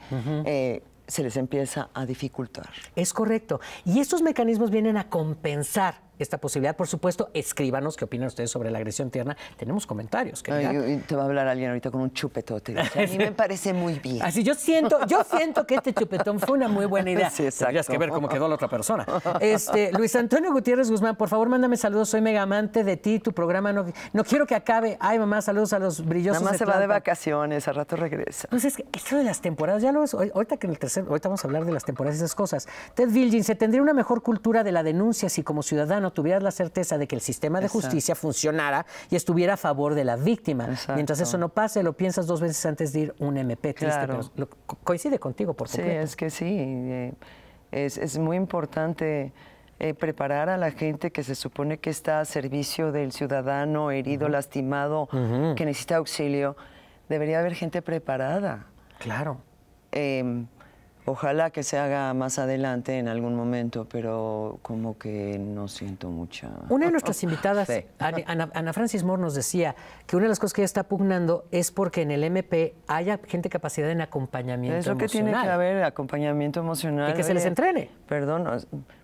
se les empieza a dificultar. Es correcto. Y estos mecanismos vienen a compensar esta posibilidad. Por supuesto, escríbanos qué opinan ustedes sobre la agresión tierna. Tenemos comentarios. Ay, te va a hablar alguien ahorita con un chupetote. a mí me parece muy bien. Así yo siento, yo siento que este chupetón fue una muy buena idea. Sí, que ver cómo quedó la otra persona. Este, Luis Antonio Gutiérrez Guzmán, por favor, mándame saludos. Soy mega amante de ti, tu programa. No, no quiero que acabe. Ay, mamá, saludos a los brillosos. Mamá se va de vacaciones, a rato regresa. entonces pues es esto de las temporadas, ya lo es. Ahorita que en el tercer, ahorita vamos a hablar de las temporadas y esas cosas. Ted Vilgin, se tendría una mejor cultura de la denuncia si como ciudadano tuvieras la certeza de que el sistema de justicia funcionara y estuviera a favor de la víctima. Mientras eso no pase, lo piensas dos veces antes de ir un MP claro. coincide contigo, por completo. Sí, es que sí. Eh, es, muy importante eh, preparar a la gente que se supone que está a servicio del ciudadano herido, lastimado, que necesita auxilio. Debería haber gente preparada. Claro. Em, Ojalá que se haga más adelante en algún momento, pero como que no siento mucha. Una de nuestras invitadas, Ana, Francis Moore, nos decía que una de las cosas que ella está pugnando es porque en el MP haya gente capacidad en acompañamiento emocional. Es lo que tiene que haber, acompañamiento emocional. Y que se les entrene. Perdón,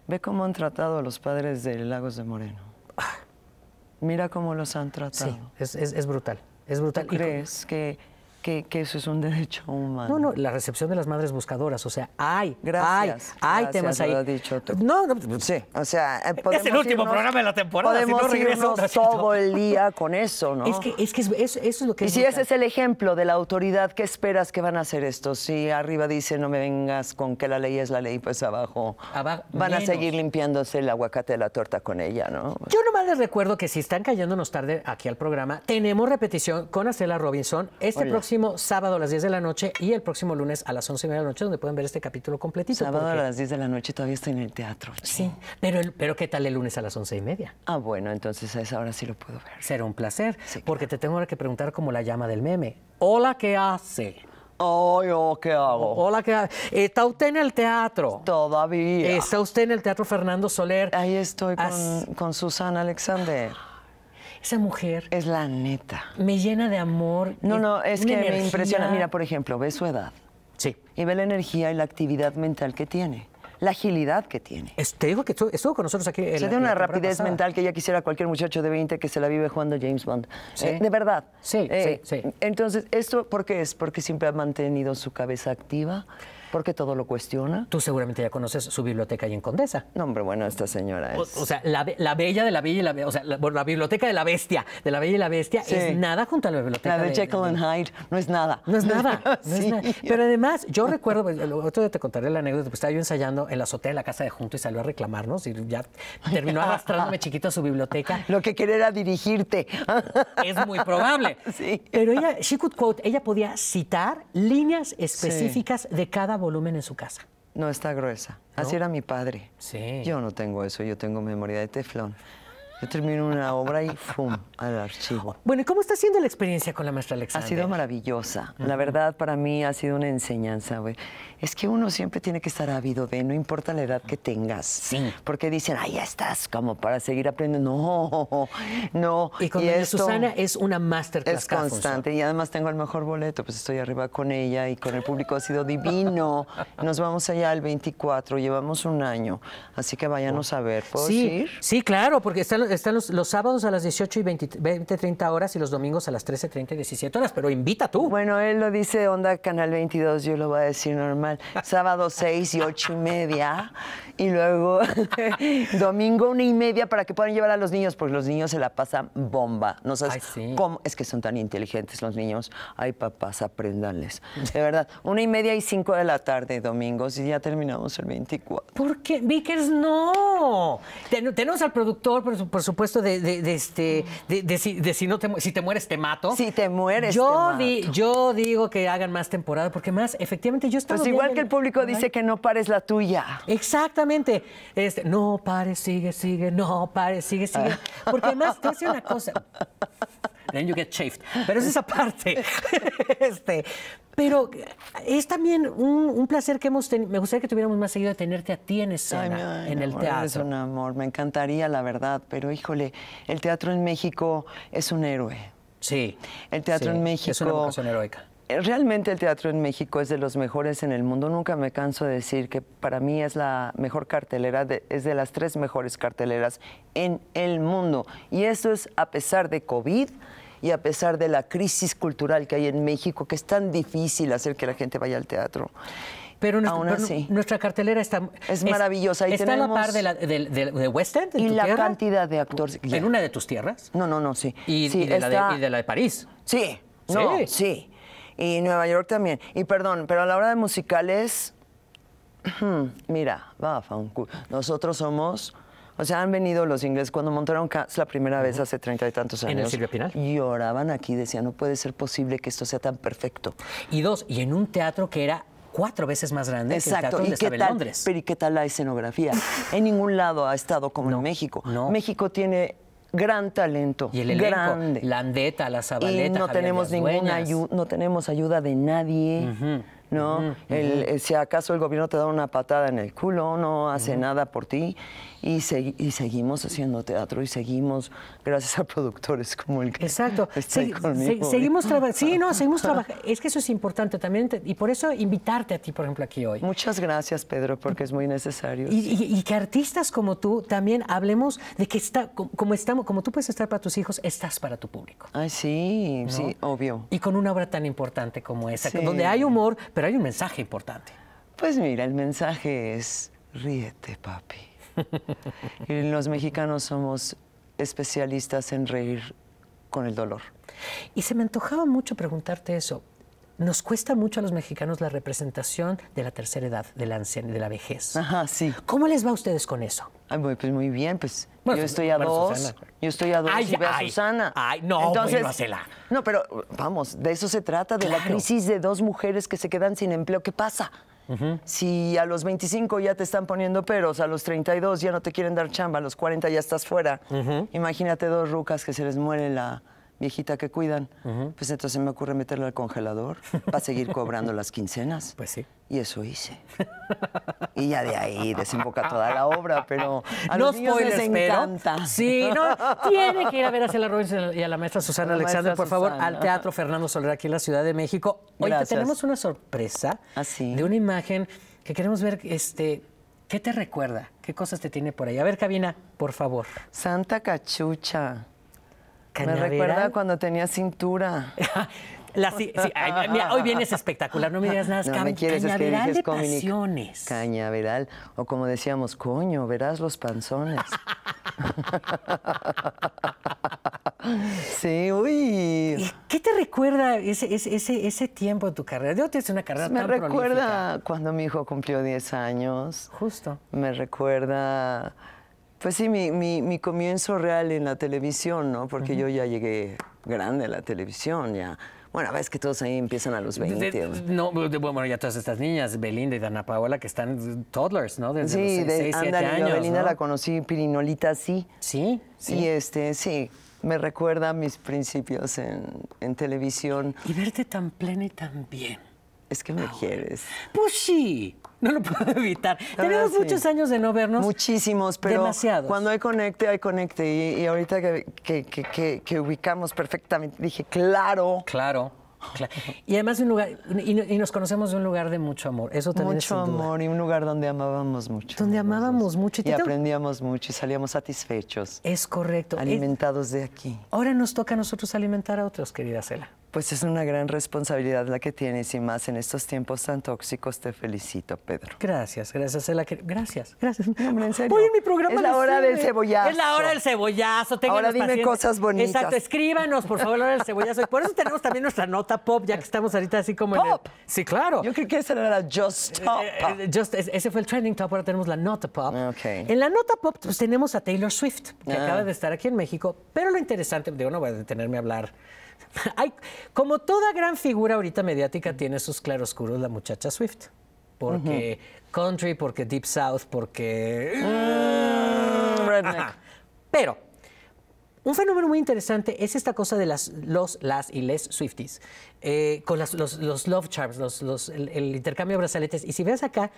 ve cómo han tratado a los padres de Lagos de Moreno. Ah. Mira cómo los han tratado. Sí, es, brutal. Es brutal. crees que.? que, eso es un derecho humano. No, no, la recepción de las madres buscadoras, o sea, hay, gracias, hay, temas ahí. No, no, pues, sí, o sea, eh, es el último programa de la temporada. Podemos irnos todo el día con eso, ¿no? Es que, es que eso, es lo que. Y si ese es el ejemplo de la autoridad, ¿qué esperas que van a hacer esto? Si arriba dice no me vengas con que la ley es la ley, pues abajo, van a seguir limpiándose el aguacate de la torta con ella, ¿no? Yo nomás les recuerdo que si están cayéndonos tarde aquí al programa, tenemos repetición con Acela Robinson este próximo sábado a las 10 de la noche y el próximo lunes a las 11 de la noche, donde pueden ver este capítulo completito. Sábado a las 10 de la noche todavía estoy en el teatro. Sí, pero, pero ¿qué tal el lunes a las 11 y media? Ah, bueno, entonces a esa hora sí lo puedo ver. Será un placer, porque te tengo ahora que preguntar como la llama del meme. Hola, ¿qué hace? Ay, oh, ¿qué hago? Hola, ¿qué ¿Está usted en el teatro? Todavía. ¿Está usted en el Teatro Fernando Soler? Ahí estoy con, con Susana Alexander esa mujer. Es la neta. Me llena de amor. No, no, es que me impresiona. Mira, por ejemplo, ve su edad. Sí. Y ve la energía y la actividad mental que tiene la agilidad que tiene. este te digo que estuvo, con nosotros aquí. le se una rapidez mental que ya quisiera cualquier muchacho de 20 que se la vive jugando James Bond. Sí. Eh, de verdad. Sí, sí, eh, sí. Entonces, ¿esto por qué es? Porque siempre ha mantenido su cabeza activa porque todo lo cuestiona. Tú seguramente ya conoces su biblioteca ahí en Condesa. No, hombre, bueno, esta señora es... O, sea, la, bella de la bella y la... O sea, la, biblioteca de la bestia, de la bella y la bestia, es nada junto a la biblioteca. La de, Jekyll and Hyde, no es nada. No es nada. sí. Pero además, yo recuerdo, pues, otro día te contaré la anécdota, pues estaba yo ensayando en la azotea de la casa de Junto y salió a reclamarnos y ya terminó arrastrándome chiquito a su biblioteca. Lo que quería era dirigirte. Es muy probable. Sí. Pero ella, she could quote, ella podía citar líneas específicas de cada volumen en su casa. No está gruesa. Así era mi padre. Sí. Yo no tengo eso, yo tengo memoria de teflón. Yo termino una obra y ¡fum! al archivo. Bueno, ¿y cómo está siendo la experiencia con la maestra Alexandra? Ha sido maravillosa. La verdad, para mí ha sido una enseñanza, güey. Es que uno siempre tiene que estar ávido de, no importa la edad que tengas. Sí. Porque dicen, ahí estás como para seguir aprendiendo. No, no. Y con Susana es una masterclass. Es constante. Y además tengo el mejor boleto, pues estoy arriba con ella y con el público ha sido divino. Nos vamos allá el 24, llevamos un año. Así que váyanos a ver. ¿Puedo sí, Sí, claro, porque están están los, sábados a las 18 y 20, 30 horas y los domingos a las 13, 30 y 17 horas, pero invita tú. Bueno, él lo dice Onda Canal 22, yo lo voy a decir normal. Sábado 6 y 8 y media y luego domingo 1 y media para que puedan llevar a los niños, porque los niños se la pasan bomba. No sabes cómo es que son tan inteligentes los niños. Ay, papás, aprendanles. De verdad, 1 y media y 5 de la tarde domingos y ya terminamos el 24. ¿Por qué? Vickers, no. tenemos al productor, por, supuesto supuesto, de, este, de, si, no te, si te mueres, te mato. Si te mueres, yo te mato. yo digo que hagan más temporada, porque más, efectivamente, yo estoy. Pues igual que el público dice que no pares la tuya. Exactamente. Este, no pares, sigue, sigue, no pares, sigue, sigue. Ah. Porque además, te una cosa. Then you get Pero es esa parte. este, pero es también un, placer que hemos tenido. Me gustaría que tuviéramos más seguido de tenerte a ti en escena, en el teatro. Es un amor, me encantaría, la verdad. Pero híjole, el teatro en México es un héroe. Sí. El teatro en México. Es una vocación heroica. Eh, realmente el teatro en México es de los mejores en el mundo. Nunca me canso de decir que para mí es la mejor cartelera, es de las tres mejores carteleras en el mundo. Y eso es a pesar de COVID, y a pesar de la crisis cultural que hay en México, que es tan difícil hacer que la gente vaya al teatro. Pero, Aún así, nuestra cartelera está... Es maravillosa. Y está a la par de, la, West End, Y la cantidad de actores. ¿En una de tus tierras? No, no, no, sí. ¿Y, de, la, de, París? Sí, sí. sí. Y Nueva York también. Y perdón, pero a la hora de musicales, Mira, va, Nosotros somos o sea, han venido los ingleses cuando montaron Cats la primera vez hace treinta y tantos años. En el Lloraban aquí, decían, no puede ser posible que esto sea tan perfecto. Y dos, y en un teatro que era cuatro veces más grande que el teatro de Londres. Pero ¿y qué tal la escenografía? en ningún lado ha estado como en México. No. México tiene gran talento. Y el elenco, grande. la Andeta, la sabaleta, y no tenemos ninguna ayuda, no tenemos ayuda de nadie. ¿no? el, eh, si acaso el gobierno te da una patada en el culo, no hace nada por ti. Y, seguimos haciendo teatro y seguimos, gracias a productores como el que Exacto. seguimos trabajando. Sí, no, seguimos trabajando. Es que eso es importante también. y por eso invitarte a ti, por ejemplo, aquí hoy. Muchas gracias, Pedro, porque es muy necesario. Y, que artistas como tú también hablemos de que está, como, estamos, como tú puedes estar para tus hijos, estás para tu público. Ay, sí, sí, obvio. Y con una obra tan importante como esa, donde hay humor, pero pero hay un mensaje importante. Pues mira, el mensaje es, ríete, papi. Los mexicanos somos especialistas en reír con el dolor. Y se me antojaba mucho preguntarte eso, nos cuesta mucho a los mexicanos la representación de la tercera edad, de la, de la vejez. Ajá, sí. ¿Cómo les va a ustedes con eso? Ay, pues muy bien, pues yo estoy a dos. Yo estoy a dos y ve a Susana. Ay, no, Entonces, No, pero vamos, de eso se trata, de la crisis de dos mujeres que se quedan sin empleo. ¿Qué pasa? Si a los 25 ya te están poniendo peros, a los 32 ya no te quieren dar chamba, a los 40 ya estás fuera. Imagínate dos rucas que se les muere la, viejita que cuidan. Pues entonces me ocurre meterla al congelador para seguir cobrando las quincenas. Pues sí. Y eso hice. Y ya de ahí desemboca toda la obra, pero los niños les encanta. sí, no, tiene que ir a ver a Cela Robinson y a la maestra Susana Alexander, por favor, al Teatro Fernando Soler aquí en la Ciudad de México. Hoy tenemos una sorpresa ah, de una imagen que queremos ver este ¿Qué te recuerda? ¿Qué cosas te tiene por ahí? A ver, cabina, por favor. Santa Cachucha. Me recuerda cuando tenía cintura. hoy vienes espectacular, no me digas nada. No, me quieres, es que o como decíamos, coño, verás los panzones. sí, uy. ¿Qué te recuerda ese, ese, ese, tiempo de tu carrera? Yo tienes una carrera me Me recuerda cuando mi hijo cumplió 10 años. Justo. Me recuerda pues sí, mi, mi, comienzo real en la televisión, ¿no? Porque yo ya llegué grande a la televisión, ya. Bueno, ves que todos ahí empiezan a los 20. no, bueno, ya todas estas niñas, Belinda y Dana Paola, que están toddlers, ¿no? Desde sí, los 6, Belinda la conocí pirinolita, sí. Sí, sí. Y este, sí, me recuerda mis principios en, en televisión. Y verte tan plena y tan bien. Es que me quieres. Pues sí no lo puedo evitar. Tenemos muchos años de no vernos. Muchísimos, pero demasiados. cuando hay conecte, hay conecte. Y, ahorita que, que, ubicamos perfectamente, dije, claro. Claro. Y además un lugar, y, nos conocemos de un lugar de mucho amor. Eso también mucho amor y un lugar donde amábamos mucho. Donde amábamos mucho. Y, aprendíamos mucho y salíamos satisfechos. Es correcto. Alimentados de aquí. Ahora nos toca a nosotros alimentar a otros, querida Cela. Pues es una gran responsabilidad la que tienes y más en estos tiempos tan tóxicos. Te felicito, Pedro. Gracias, gracias. Gracias, gracias. en serio. mi programa. Es la hora del cebollazo. Es la hora del cebollazo. Ahora dime cosas bonitas. Exacto, escríbanos, por favor, la hora del cebollazo. por eso tenemos también nuestra nota pop, ya que estamos ahorita así como en el... Sí, claro. Yo creo que esa era la Just eh, Top. Eh, eh, just, ese fue el trending top, ahora tenemos la nota pop. Ah, okay. En la nota pop pues, tenemos a Taylor Swift, que ah. acaba de estar aquí en México. Pero lo interesante, digo, no voy a detenerme a hablar como toda gran figura ahorita mediática tiene sus claroscuros la muchacha Swift. Porque country, porque deep south, porque... Mm, Pero un fenómeno muy interesante es esta cosa de las, los, las y les Swifties, eh, con los, love charms, el, el, intercambio de brazaletes. Y si ves acá,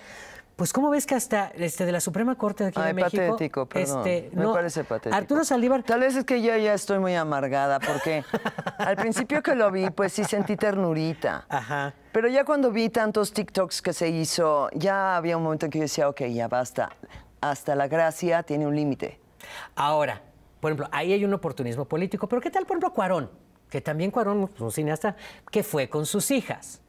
pues, ¿cómo ves que hasta este, de la Suprema Corte de aquí de México... patético, Este, me no, parece patético. Arturo Saldívar... Tal vez es que yo ya estoy muy amargada, porque al principio que lo vi, pues sí sentí ternurita. Ajá. Pero ya cuando vi tantos TikToks que se hizo, ya había un momento en que yo decía, ok, ya basta. Hasta la gracia tiene un límite. Ahora, por ejemplo, ahí hay un oportunismo político. Pero ¿qué tal, por ejemplo, Cuarón? Que también Cuarón, pues, un cineasta, que fue con sus hijas.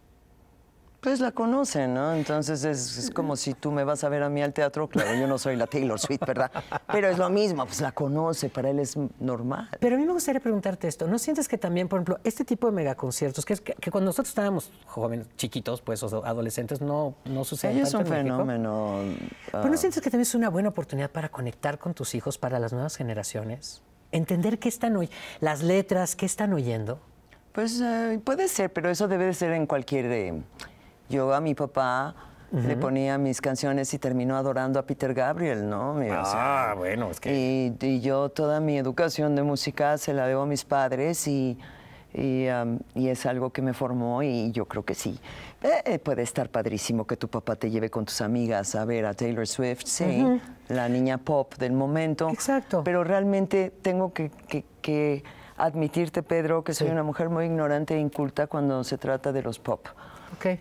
Pues la conocen, ¿no? Entonces es, como si tú me vas a ver a mí al teatro, claro, yo no soy la Taylor Swift, ¿verdad? Pero es lo mismo, pues la conoce, para él es normal. Pero a mí me gustaría preguntarte esto, ¿no sientes que también, por ejemplo, este tipo de megaconciertos, que, que, cuando nosotros estábamos jóvenes, chiquitos, pues, o adolescentes, no, no sucede Es un fenómeno. Ah. Pero ¿no sientes que también es una buena oportunidad para conectar con tus hijos, para las nuevas generaciones? Entender qué están oyendo, las letras, qué están oyendo. Pues eh, puede ser, pero eso debe de ser en cualquier... Eh, yo a mi papá le ponía mis canciones y terminó adorando a Peter Gabriel, ¿no? ah, bueno, es que... Y, yo toda mi educación de música se la debo a mis padres y... Y, es algo que me formó y yo creo que sí. Eh, eh, puede estar padrísimo que tu papá te lleve con tus amigas a ver a Taylor Swift, sí, la niña pop del momento. Exacto. Pero realmente tengo que, admitirte, Pedro, que soy una mujer muy ignorante e inculta cuando se trata de los pop.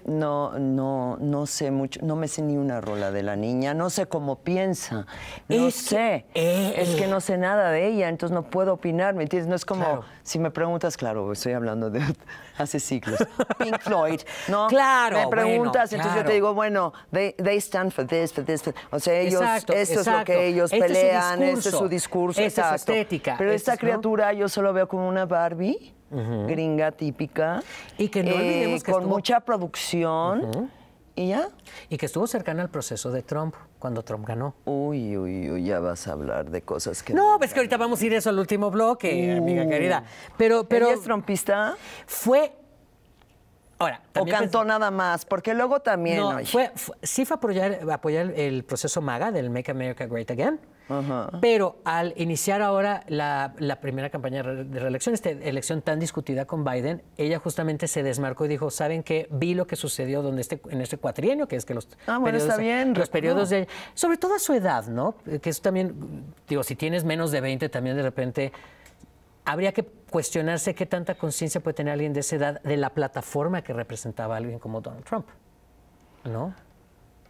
No, no, no sé mucho, no me sé ni una rola de la niña, no sé cómo piensa, no sé, es que eh, eh. no sé nada de ella, entonces no puedo opinar, ¿me entiendes? No es como, si me preguntas, claro, estoy hablando de hace siglos, Pink Floyd, ¿no? Claro, Me preguntas, entonces yo te digo, bueno, they, stand for this, for this, for... o sea, ellos, esto es lo que ellos este pelean, Ese es su discurso, Esa es su estética. Pero este esta criatura yo solo veo como una Barbie gringa típica. Y que no eh, Con mucha producción. ¿Y ya? Y que estuvo cercana al proceso de Trump, cuando Trump ganó. Uy, uy, uy, ya vas a hablar de cosas que... No, no pues que ahorita vamos a ir eso al último bloque, amiga querida. Pero, pero... es trompista? Fue... Ahora, o cantó nada más, porque luego también... fue, fue, sí fue apoyar el proceso MAGA del Make America Great Again. Pero al iniciar ahora la, primera campaña de reelección, esta elección tan discutida con Biden, ella justamente se desmarcó y dijo, ¿saben qué? Vi lo que sucedió donde este, en este cuatrienio, que es que los ah, bueno, está bien. los periodos de... Sobre todo a su edad, ¿no? Que eso también, digo, si tienes menos de 20, también de repente habría que cuestionarse qué tanta conciencia puede tener alguien de esa edad de la plataforma que representaba a alguien como Donald Trump. ¿No?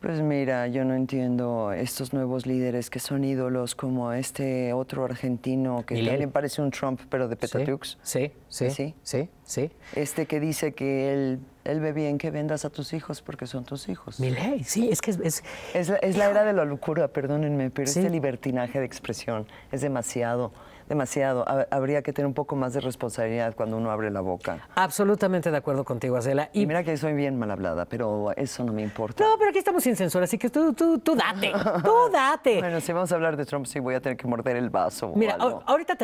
Pues mira, yo no entiendo estos nuevos líderes que son ídolos como este otro argentino que también parece un Trump, pero de Petatux. Sí, sí, sí, sí, Este que dice que él, él ve bien que vendas a tus hijos porque son tus hijos. Milei, sí, es que es... Es, la, era de la locura, perdónenme, pero este libertinaje de expresión es demasiado demasiado. Habría que tener un poco más de responsabilidad cuando uno abre la boca. Absolutamente de acuerdo contigo, Acela. Y... mira que soy bien mal hablada, pero eso no me importa. No, pero aquí estamos sin censura, así que tú, tú, tú date, tú date. bueno, si vamos a hablar de Trump, sí voy a tener que morder el vaso. Mira, ahorita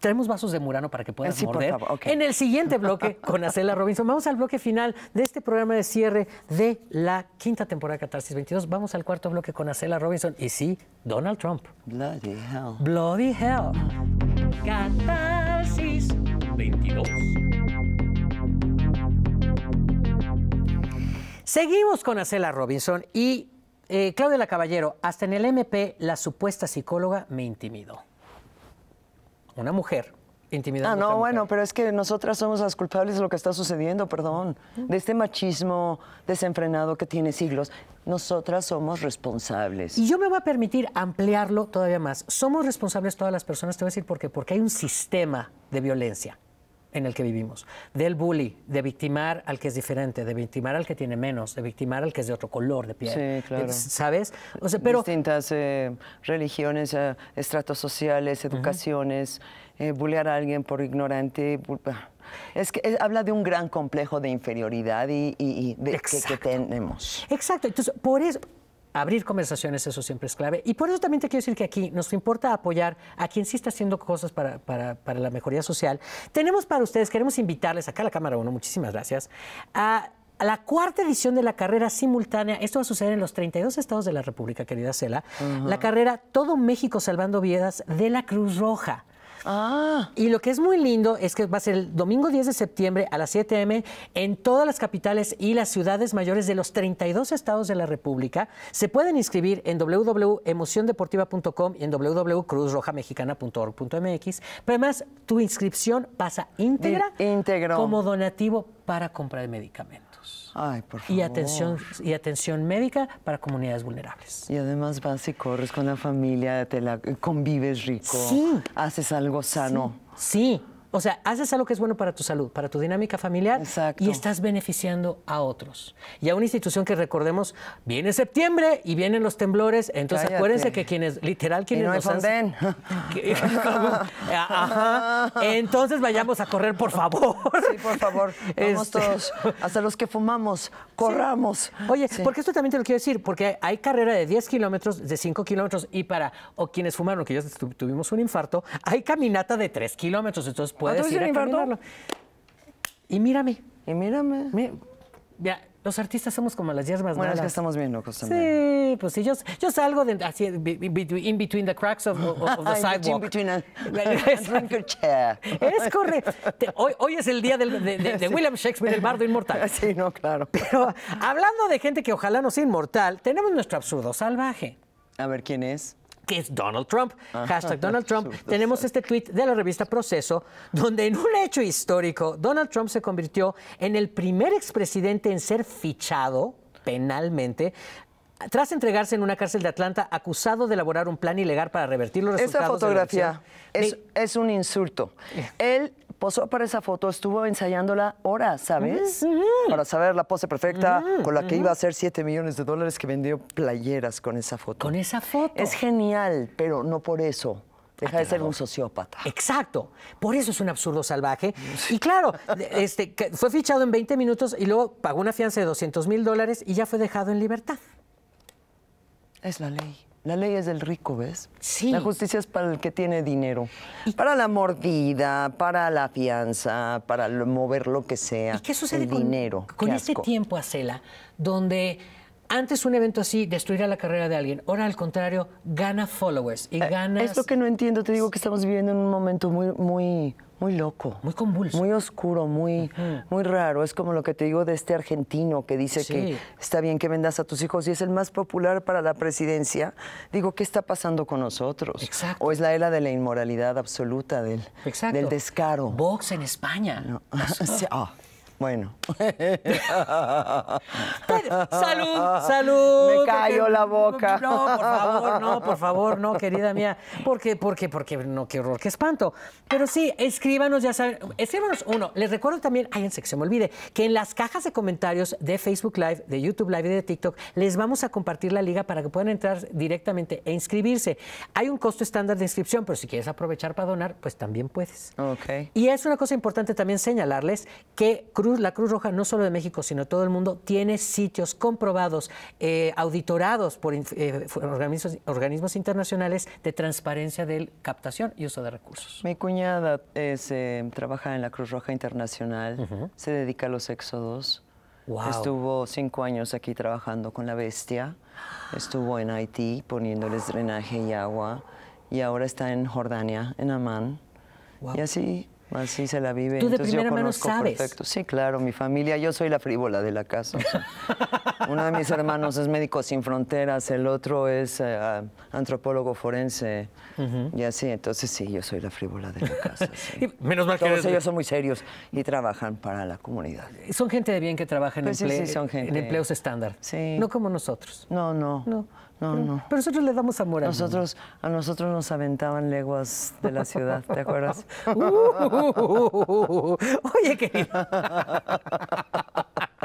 tenemos vasos de Murano para que puedas eh, sí, morder. En el siguiente bloque con Acela Robinson, vamos al bloque final de este programa de cierre de la quinta temporada de Catarsis 22. Vamos al cuarto bloque con Acela Robinson y sí, Donald Trump. Bloody hell. Bloody hell. Catarsis 22. Seguimos con Acela Robinson y eh, Claudia La Caballero. Hasta en el MP, la supuesta psicóloga me intimidó. Una mujer intimidad. Ah, no, bueno, pero es que nosotras somos las culpables de lo que está sucediendo, perdón, de este machismo desenfrenado que tiene siglos. Nosotras somos responsables. Y yo me voy a permitir ampliarlo todavía más. Somos responsables todas las personas, te voy a decir por porque hay un sistema de violencia en el que vivimos, del bully, de victimar al que es diferente, de victimar al que tiene menos, de victimar al que es de otro color de piel. Eh, ¿Sabes? O sea, pero... Distintas eh, religiones, eh, estratos sociales, educaciones eh, bulear a alguien por ignorante. Es que habla de un gran complejo de inferioridad y, de, que, tenemos. Exacto, entonces por eso, abrir conversaciones, eso siempre es clave. Y por eso también te quiero decir que aquí nos importa apoyar a quien sí está haciendo cosas para, para, la mejoría social. Tenemos para ustedes, queremos invitarles acá a la Cámara uno, muchísimas gracias, a la cuarta edición de la carrera simultánea. Esto va a suceder en los 32 estados de la República, querida Cela. La carrera Todo México Salvando Viedas de la Cruz Roja. Ah. Y lo que es muy lindo es que va a ser el domingo 10 de septiembre a las 7 m en todas las capitales y las ciudades mayores de los 32 estados de la República. Se pueden inscribir en www.emociondeportiva.com y en www.cruzrojamexicana.org.mx. Pero además, tu inscripción pasa íntegra como donativo para comprar el medicamento. Y atención, y atención médica para comunidades vulnerables. Y además vas y corres con la familia, te convives rico, haces algo sano. sí. O sea, haces algo que es bueno para tu salud, para tu dinámica familiar y estás beneficiando a otros. Y a una institución que recordemos, viene septiembre y vienen los temblores, entonces acuérdense que quienes, literal, quienes y no Entonces vayamos a correr, por favor. Sí, por favor. Este, Vamos todos, hasta los que fumamos, corramos. Oye, porque esto también te lo quiero decir, porque hay carrera de 10 kilómetros, de 5 kilómetros, y para o quienes fumaron, que ya tuvimos un infarto, hay caminata de 3 kilómetros, entonces puedes ah, ir a caminarlo. Y mírame. Y mírame. los artistas somos como las hierbas malas. estamos bien Sí, pues sí, yo, salgo de, así, in between the cracks of, the sidewalk. between a, chair. Es correcto. Hoy, es el día de, William Shakespeare, el bardo inmortal. Sí, no, claro. Pero hablando de gente que ojalá no sea inmortal, tenemos nuestro absurdo salvaje. A ver, ¿quién es? que es Donald Trump. Hashtag Donald Trump. Tenemos este tweet de la revista Proceso, donde en un hecho histórico, Donald Trump se convirtió en el primer expresidente en ser fichado penalmente tras entregarse en una cárcel de Atlanta acusado de elaborar un plan ilegal para revertir los resultados. fotografía es, es, un insulto. Eh. Él posó para esa foto, estuvo ensayándola horas, ¿sabes? Para saber la pose perfecta con la que iba a hacer 7 millones de dólares que vendió playeras con esa foto. Con esa foto. Es genial, pero no por eso. Ah, Deja de ser un sociópata. Exacto. Por eso es un absurdo salvaje. Y claro, este, fue fichado en 20 minutos y luego pagó una fianza de 200 mil dólares y ya fue dejado en libertad. Es la ley. La ley es del rico, ¿ves? Sí. La justicia es para el que tiene dinero. Para la mordida, para la fianza, para mover lo que sea. ¿Y qué sucede con, dinero? con ese este tiempo, Acela, donde antes un evento así destruirá la carrera de alguien, ahora al contrario, gana followers y eh, gana... Es lo que no entiendo, te digo que estamos viviendo en un momento muy, muy, muy loco. Muy convulso. Muy oscuro, muy, muy raro. Es como lo que te digo de este argentino que dice que está bien que vendas a tus hijos y es el más popular para la presidencia. Digo, ¿qué está pasando con nosotros? Exacto. O es la era de la inmoralidad absoluta, del, del descaro. Vox en España. Ah. Bueno. salud, salud. Me cayó la boca. No, por favor, no, por favor, no, querida mía. Porque, porque, porque, no, qué horror, qué espanto. Pero sí, escríbanos, ya saben, escríbanos uno. Les recuerdo también, ay, en sección, se me olvide, que en las cajas de comentarios de Facebook Live, de YouTube Live y de TikTok, les vamos a compartir la liga para que puedan entrar directamente e inscribirse. Hay un costo estándar de inscripción, pero si quieres aprovechar para donar, pues también puedes. Ok. Y es una cosa importante también señalarles que la Cruz Roja, no solo de México, sino todo el mundo, tiene sitios comprobados, eh, auditorados por eh, organismos, organismos, internacionales de transparencia de captación y uso de recursos. Mi cuñada eh, se trabaja en la Cruz Roja Internacional, se dedica a los éxodos. Estuvo cinco años aquí trabajando con la bestia, estuvo en Haití poniéndoles drenaje y agua y ahora está en Jordania, en Amán. Y así Así se la vive. Entonces, primera yo mano sabes. Perfecto. Sí, claro, mi familia, yo soy la frívola de la casa. uno de mis hermanos es médico sin fronteras, el otro es eh, antropólogo forense y así. Entonces sí, yo soy la frívola de la casa. menos mal que ellos son muy serios y trabajan para la comunidad. Son gente de bien que trabaja en, pues son en empleos estándar. No como nosotros. No, no. No. No, no. Pero nosotros le damos amor a nosotros. A nosotros nos aventaban leguas de la ciudad, ¿te acuerdas? Uh, uh, uh, Oye, querida.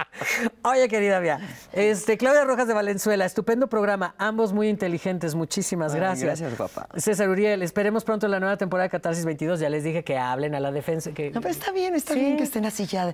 Oye, querida Bia, este, Claudia Rojas de Valenzuela, estupendo programa, ambos muy inteligentes, muchísimas gracias. Gracias, papá. César Uriel, esperemos pronto la nueva temporada de Catarsis 22, ya les dije que hablen a la defensa. No, pero está bien, está bien que estén así ya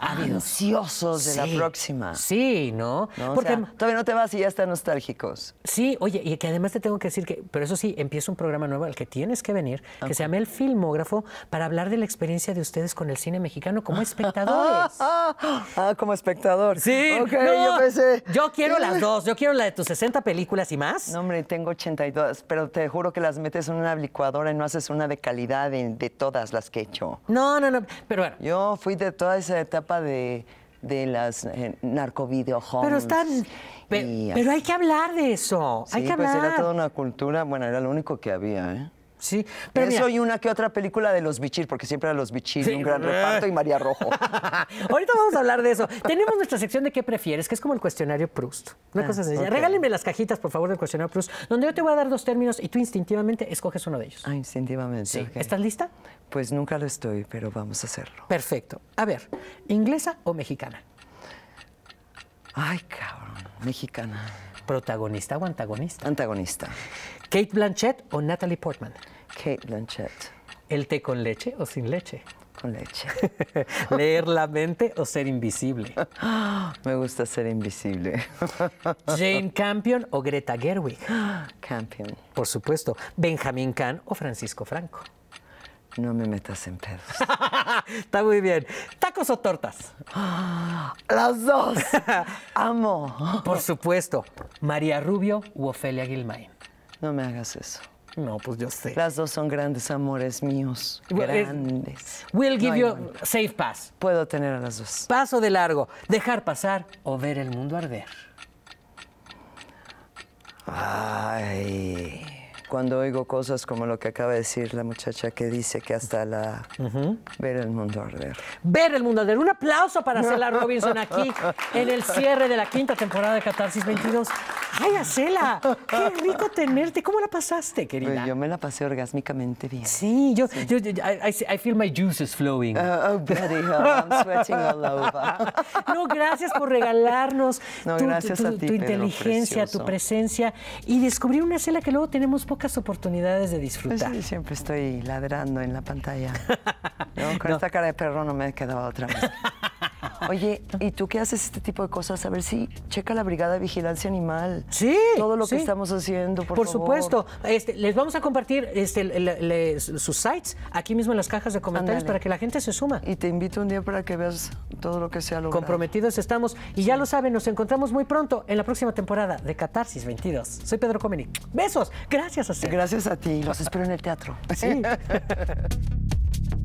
avenciosos ah, ah, de la próxima. Sí, ¿no? Porque todavía no te vas y ya están nostálgicos. Sí, oye, y que además te tengo que decir que, pero eso sí, empieza un programa nuevo al que tienes que venir, que se llama El Filmógrafo, para hablar de la experiencia de ustedes con el cine mexicano como espectadores. Ah, como espectador. Sí. Ok, yo pensé. Yo quiero las dos. Yo quiero la de tus 60 películas y más. No, hombre, tengo 82, pero te juro que las metes en una licuadora y no haces una de calidad de, todas las que he hecho. No, no, no. Pero bueno. Yo fui de toda esa etapa de las eh, narcovideo narcovideohomes. Pero están. pero hay que hablar de eso. hay que pues Era toda una cultura. Bueno, era lo único que había, ¿eh? Sí, pero eso una que otra película de los Bichir, porque siempre a los Bichir un gran eh. reparto y María Rojo. Ahorita vamos a hablar de eso. Tenemos nuestra sección de qué prefieres, que es como el cuestionario Proust. Una ah, cosa sencilla. Regálenme las cajitas, por favor, del cuestionario Proust, donde yo te voy a dar dos términos y tú instintivamente escoges uno de ellos. Ah, instintivamente. ¿Estás lista? Pues nunca lo estoy, pero vamos a hacerlo. Perfecto. A ver, ¿inglesa o mexicana? Ay, cabrón, mexicana. ¿Protagonista o antagonista? Antagonista. ¿Kate Blanchett o Natalie Portman? Kate Blanchett. ¿El té con leche o sin leche? Con leche. ¿Leer la mente o ser invisible? Me gusta ser invisible. ¿Jane Campion o Greta Gerwig? Campion. Por supuesto. ¿Benjamin Kahn o Francisco Franco? No me metas en pedos. Está muy bien. ¿Tacos o tortas? Las dos. Amo. Por supuesto. ¿María Rubio u Ofelia Gilmain? No me hagas eso. No, pues yo sé. Las dos son grandes amores míos. grandes. We'll give you a safe pass. Puedo tener a las dos. Paso de largo. Dejar pasar o ver el mundo arder. Ay cuando oigo cosas como lo que acaba de decir la muchacha que dice que hasta la ver el mundo arder. Ver el mundo arder. Un aplauso para Cela Robinson aquí en el cierre de la quinta temporada de Catarsis 22. ¡Ay, Acela! ¡Qué rico tenerte! ¿Cómo la pasaste, querida? Pues yo me la pasé orgásmicamente bien. Sí, yo, I, feel my juices flowing. oh, oh Betty, I'm sweating all over. No, gracias por regalarnos tu, gracias tu inteligencia, tu presencia y descubrir una Cela que luego tenemos poca oportunidades de pues disfrutar. siempre estoy ladrando en la pantalla. Con esta cara de perro no me quedado otra Más. Oye, ¿y tú qué haces este tipo de cosas? A ver si checa la Brigada de Vigilancia Animal. Sí. Todo lo que estamos haciendo, por, por supuesto. Este, les vamos a compartir este, sus sites aquí mismo en las cajas de comentarios para que la gente se suma. Y te invito un día para que veas todo lo que sea. ha logrado. Comprometidos estamos. Y ya lo saben, nos encontramos muy pronto en la próxima temporada de Catarsis 22. Soy Pedro Comeni. Besos. Gracias a ti. Gracias a ti. Los espero en el teatro. Sí.